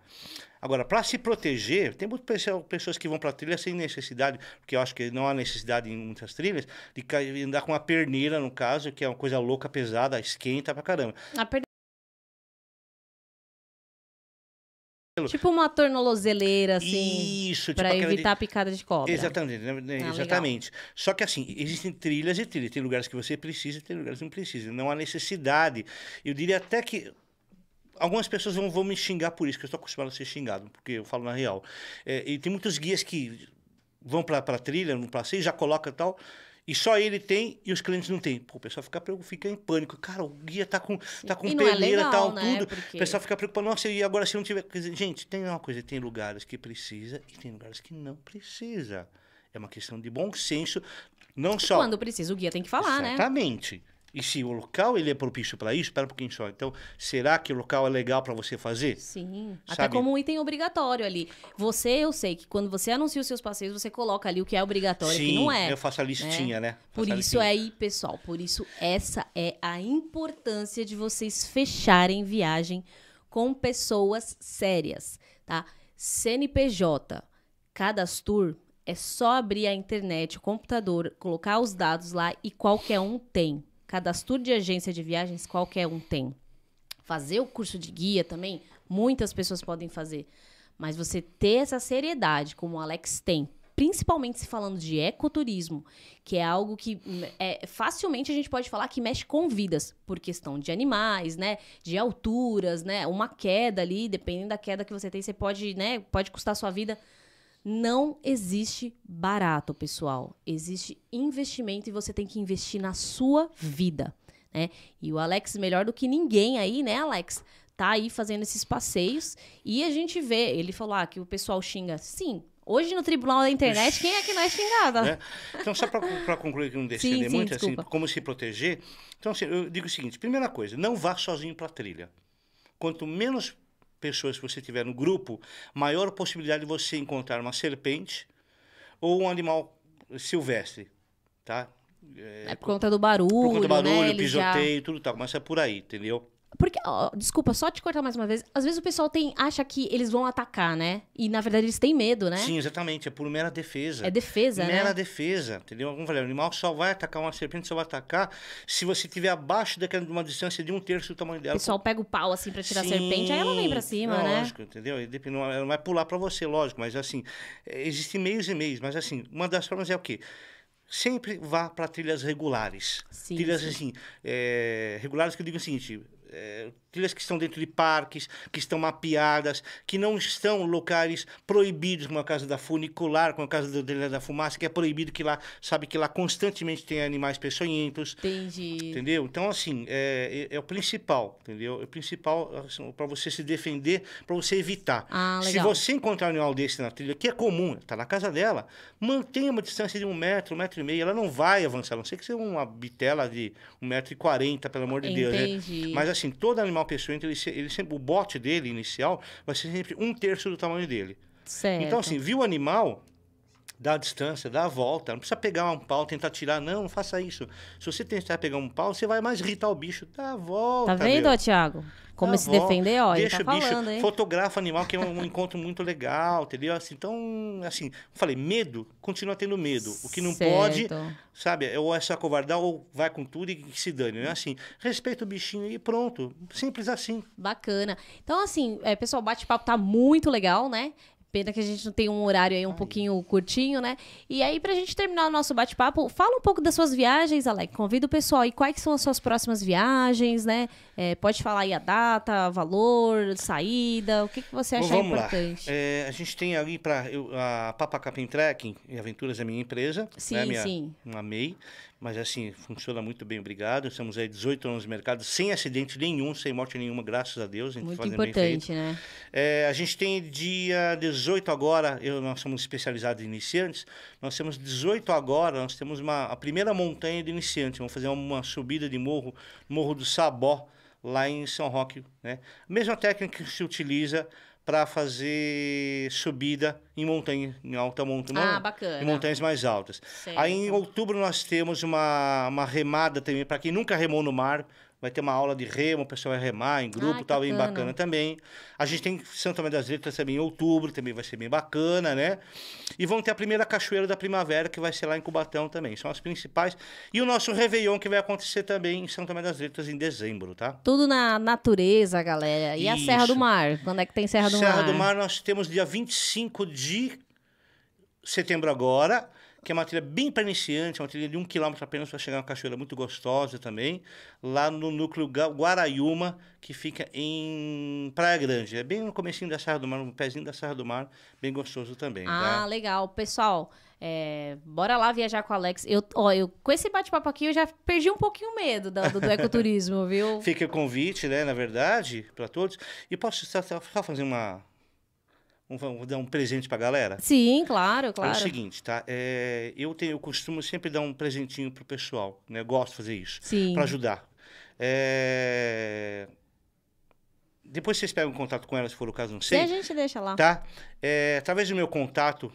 Agora, para se proteger, tem muitas pessoas que vão para a trilha sem necessidade, porque eu acho que não há necessidade em muitas trilhas, de andar com uma perneira, no caso, que é uma coisa louca, pesada, esquenta pra caramba. A perneira. Tipo uma tornozeleira, assim. Isso, tipo Pra evitar de... picada de cobra. Exatamente, né? né ah, exatamente. Legal. Só que assim, existem trilhas e trilhas. Tem lugares que você precisa, tem lugares que não precisa. Não há necessidade. Eu diria até que algumas pessoas vão, vão me xingar por isso, que eu estou acostumado a ser xingado, porque eu falo na real. É, e tem muitos guias que vão para a trilha, no passeio, já coloca tal, e só ele tem e os clientes não têm Pô, o pessoal fica, fica em pânico. Cara, o guia tá com, tá com é peneira, é tal, né? tudo. Porque... O pessoal fica preocupado. Nossa, e agora se não tiver... Gente, tem uma coisa, tem lugares que precisa e tem lugares que não precisa. É uma questão de bom senso, não só... Quando precisa, o guia tem que falar, Exatamente. né? Exatamente. E se o local ele é propício para isso, espera um pouquinho só. Então, será que o local é legal para você fazer? Sim. Sabe? Até como um item obrigatório ali. Você, eu sei que quando você anuncia os seus passeios, você coloca ali o que é obrigatório e o que não é. Eu faço a né? listinha, né? né? Por isso é aí, pessoal. Por isso, essa é a importância de vocês fecharem viagem com pessoas sérias, tá? CNPJ, cadastro é só abrir a internet, o computador, colocar os dados lá e qualquer um tem cadastro de agência de viagens qualquer um tem. Fazer o curso de guia também, muitas pessoas podem fazer. Mas você ter essa seriedade, como o Alex tem, principalmente se falando de ecoturismo, que é algo que hum, é, facilmente a gente pode falar que mexe com vidas, por questão de animais, né, de alturas, né, uma queda ali, dependendo da queda que você tem, você pode, né, pode custar sua vida não existe barato, pessoal. Existe investimento e você tem que investir na sua vida, né? E o Alex, melhor do que ninguém aí, né, Alex? Tá aí fazendo esses passeios e a gente vê, ele falou ah, que o pessoal xinga. Sim, Hoje no tribunal da internet, quem é que não é xingado? Né? Então, só para concluir que não descender muito, assim, como se proteger. Então, assim, eu digo o seguinte: primeira coisa, não vá sozinho para a trilha. Quanto menos pessoas que você tiver no grupo, maior possibilidade de você encontrar uma serpente ou um animal silvestre, tá? É, é por conta do barulho, por conta do barulho, né? pisoteio, já... tudo tal, mas é por aí, entendeu? Porque, ó, desculpa, só te cortar mais uma vez. Às vezes o pessoal tem, acha que eles vão atacar, né? E na verdade eles têm medo, né? Sim, exatamente. É por mera defesa. É defesa, mera né? Mera defesa, entendeu? algum falei, o animal só vai atacar uma serpente, só vai atacar se você tiver abaixo daquela uma distância de um terço do tamanho dela. O pessoal pega o pau assim pra tirar Sim, a serpente, aí ela vem pra cima, lógico, né? Lógico, entendeu? Ela vai pular pra você, lógico, mas assim, é, existem meios e meios, mas assim, uma das formas é o quê? sempre vá para trilhas regulares. Sim, trilhas sim. assim, é, regulares que eu digo o seguinte, trilhas é, que estão dentro de parques, que estão mapeadas, que não estão locais proibidos, como é o caso da funicular, como é o caso da da fumaça, que é proibido que lá, sabe que lá constantemente tem animais peçonhentos. Entendi. Entendeu? Então, assim, é, é, é o principal, entendeu? É o principal assim, para você se defender, para você evitar. Ah, se você encontrar um animal desse na trilha, que é comum, está na casa dela, mantenha uma distância de um metro, um metro e meio, ela não vai avançar, a não ser que seja uma bitela de um metro e quarenta, pelo amor de Entendi. Deus. Né? Mas, assim, todo animal peçonhento, ele, ele sempre, o bote dele inicial vai ser sempre um terço do tamanho dele. Certo. Então, assim, viu o animal, dá a distância, dá a volta. Não precisa pegar um pau, tentar tirar. Não, não faça isso. Se você tentar pegar um pau, você vai mais irritar o bicho. Dá a volta. Tá vendo, Tiago Thiago? Como avó, se defender, olha, deixa tá bicho, falando, hein? fotografa animal, que é um encontro muito legal, entendeu? Assim, então, assim, falei, medo, continua tendo medo. O que não certo. pode, sabe, é ou é só acovardar, ou vai com tudo e se dane, né? Assim, respeita o bichinho e pronto. Simples assim. Bacana. Então, assim, é, pessoal, o bate-papo tá muito legal, né? Pena que a gente não tem um horário aí um Ai. pouquinho curtinho, né? E aí, pra gente terminar o nosso bate-papo, fala um pouco das suas viagens, Alec. Convida o pessoal e quais são as suas próximas viagens, né? É, pode falar aí a data, valor, saída, o que, que você acha Bom, importante? É, a gente tem ali pra, eu, a Papacapim Trekking e Aventuras é minha empresa. Né? Sim, né? minha, sim. Uma MEI. Mas assim, funciona muito bem, obrigado. Estamos aí 18 anos no mercado, sem acidente nenhum, sem morte nenhuma, graças a Deus. A muito importante, né? É, a gente tem dia 18 agora, eu, nós somos especializados em iniciantes, nós temos 18 agora, nós temos uma, a primeira montanha de iniciantes. Vamos fazer uma subida de morro, Morro do Sabó, lá em São Roque. Né? mesma técnica que se utiliza para fazer subida em montanha, em alta montanha. Ah, bacana. Em montanhas mais altas. Certo. Aí em outubro nós temos uma, uma remada também, para quem nunca remou no mar, vai ter uma aula de remo, o pessoal vai remar em grupo, ah, tal, bacana. bem bacana também. A gente tem Santo Tomé das Letras também em outubro, também vai ser bem bacana, né? E vão ter a primeira cachoeira da primavera, que vai ser lá em Cubatão também. São as principais. E o nosso Réveillon, que vai acontecer também em Santo Tomé das Letras em dezembro, tá? Tudo na natureza, galera. E Isso. a Serra do Mar? Quando é que tem Serra do Serra Mar? Serra do Mar nós temos dia 25 de setembro agora que é uma trilha bem para iniciante, é uma trilha de um quilômetro apenas para chegar a uma cachoeira muito gostosa também, lá no núcleo Guaraiúma, que fica em Praia Grande. É bem no comecinho da Serra do Mar, no pezinho da Serra do Mar, bem gostoso também. Tá? Ah, tá? legal. Pessoal, é, bora lá viajar com o Alex. Eu, ó, eu, com esse bate-papo aqui, eu já perdi um pouquinho o medo do, do, do ecoturismo, viu? Fica o convite, né, na verdade, para todos. E posso só, só fazer uma Vamos dar um presente pra galera? Sim, claro, claro. É o seguinte, tá? É, eu tenho eu costumo sempre dar um presentinho pro pessoal, né? Eu gosto de fazer isso. Sim. Pra ajudar. É... Depois vocês pegam contato com ela, se for o caso, não sei. E a gente deixa lá. Tá? É, através do meu contato,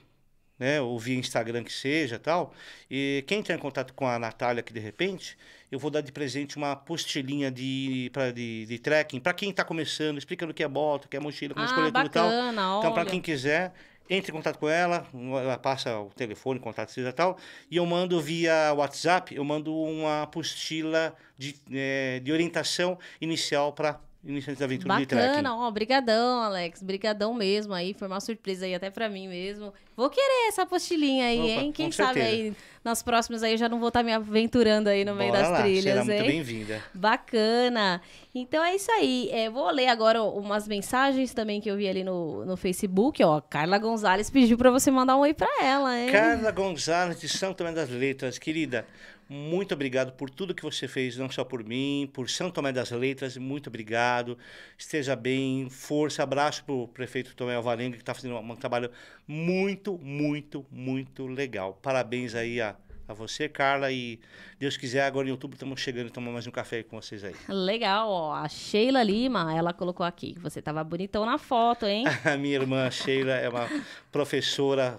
né, ou via Instagram que seja tal. E quem entrar em contato com a Natália que de repente, eu vou dar de presente uma postilinha de, pra, de, de trekking para quem está começando, explicando o que é bota, o que é mochila, como ah, escolher tudo e tal. Então, para quem quiser, entre em contato com ela, ela passa o telefone, contato e tal, e eu mando via WhatsApp, eu mando uma apostila de, é, de orientação inicial para Iniciantes da Aventura Bacana, de Trekking. ó, brigadão, Alex, brigadão mesmo aí, foi uma surpresa aí até pra mim mesmo. Vou querer essa apostilinha aí, Opa, hein? Quem sabe certeza. aí nas próximas aí eu já não vou estar tá me aventurando aí no Bora meio das lá, trilhas, será muito bem-vinda. Bacana. Então é isso aí. É, vou ler agora umas mensagens também que eu vi ali no, no Facebook. Ó, Carla Gonzalez pediu para você mandar um oi para ela, hein? Carla Gonzalez de Santo Tomé das Letras, querida. Muito obrigado por tudo que você fez, não só por mim, por São Tomé das Letras. Muito obrigado. Esteja bem, força, abraço para o prefeito Tomé Alvarenga, que está fazendo um, um trabalho muito, muito, muito legal. Parabéns aí a a você, Carla, e Deus quiser, agora em outubro estamos chegando e tomamos mais um café com vocês aí. Legal, ó. A Sheila Lima, ela colocou aqui que você estava bonitão na foto, hein? a minha irmã Sheila é uma professora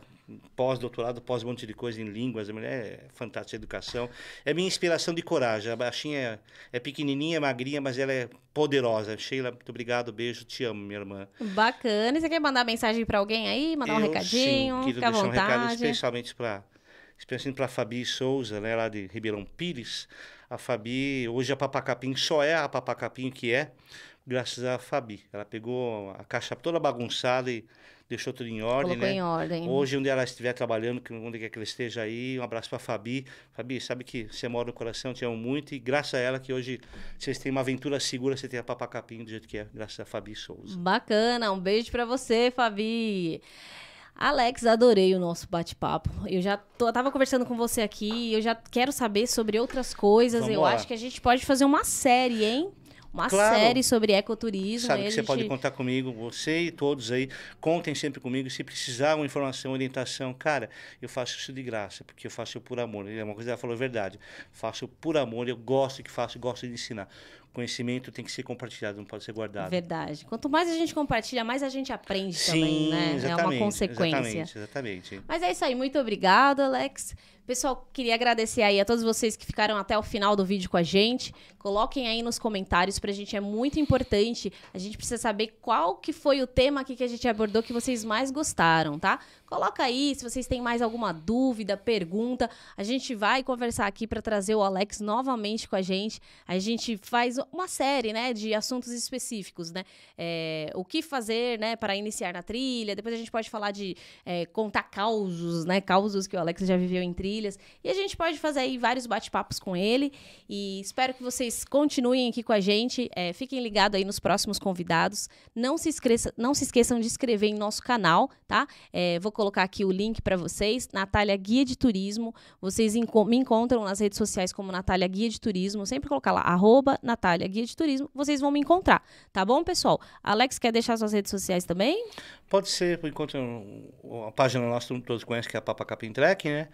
pós-doutorado, pós um monte de coisa em línguas, a mulher é fantástica educação. É minha inspiração de coragem. A baixinha é, é pequenininha, é magrinha, mas ela é poderosa. Sheila, muito obrigado, beijo, te amo, minha irmã. Bacana. E você quer mandar mensagem para alguém aí? Mandar Eu, um recadinho? Sim, quero deixar vontade. um recado especialmente para especialmente para a Fabi Souza, né, lá de Ribeirão Pires. A Fabi, hoje a Papacapim só é a Papacapim que é, graças à Fabi. Ela pegou a caixa toda bagunçada e deixou tudo em ordem, Colocou né? em ordem. Hoje, onde ela estiver trabalhando, onde quer que ela esteja aí, um abraço para a Fabi. Fabi, sabe que você mora no coração, te amo muito e graças a ela que hoje vocês têm uma aventura segura, você tem a Papacapim do jeito que é, graças a Fabi Souza. Bacana, um beijo para você, Fabi. Alex, adorei o nosso bate-papo. Eu já tô, tava conversando com você aqui, eu já quero saber sobre outras coisas. Vamos eu lá. acho que a gente pode fazer uma série, hein? uma claro. série sobre ecoturismo. Sabe que você gente... pode contar comigo, você e todos aí, contem sempre comigo. Se precisar uma informação, orientação, cara, eu faço isso de graça, porque eu faço por amor. É uma coisa que ela falou, é verdade. Faço por amor, eu gosto que faço, gosto de ensinar conhecimento tem que ser compartilhado, não pode ser guardado. Verdade. Quanto mais a gente compartilha, mais a gente aprende Sim, também, né? É uma consequência. Exatamente, exatamente. Mas é isso aí. Muito obrigado, Alex. Pessoal, queria agradecer aí a todos vocês que ficaram até o final do vídeo com a gente. Coloquem aí nos comentários, pra gente é muito importante. A gente precisa saber qual que foi o tema aqui que a gente abordou que vocês mais gostaram, tá? Coloca aí se vocês têm mais alguma dúvida, pergunta. A gente vai conversar aqui para trazer o Alex novamente com a gente. A gente faz uma série, né, de assuntos específicos, né? É, o que fazer, né, para iniciar na trilha. Depois a gente pode falar de é, contar causos, né? Causos que o Alex já viveu em trilha e a gente pode fazer aí vários bate-papos com ele. E espero que vocês continuem aqui com a gente. É, fiquem ligados aí nos próximos convidados. Não se, esqueça, não se esqueçam de inscrever em nosso canal, tá? É, vou colocar aqui o link para vocês. Natália Guia de Turismo. Vocês enco me encontram nas redes sociais como Natália Guia de Turismo. Sempre colocar lá, arroba Natália Guia de Turismo. Vocês vão me encontrar, tá bom, pessoal? Alex, quer deixar suas redes sociais também? Pode ser, por enquanto, a página nossa todos conhecem, que é a Papa Capim Trek, né?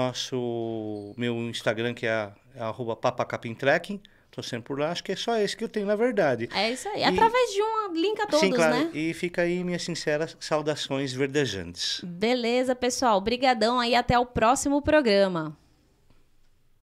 nosso meu Instagram, que é, é arroba papacapintrekking. Tô sempre por lá. Acho que é só esse que eu tenho, na verdade. É isso aí. E... Através de um link a todos, Sim, claro. né? E fica aí minhas sinceras saudações verdejantes. Beleza, pessoal. Brigadão aí. Até o próximo programa.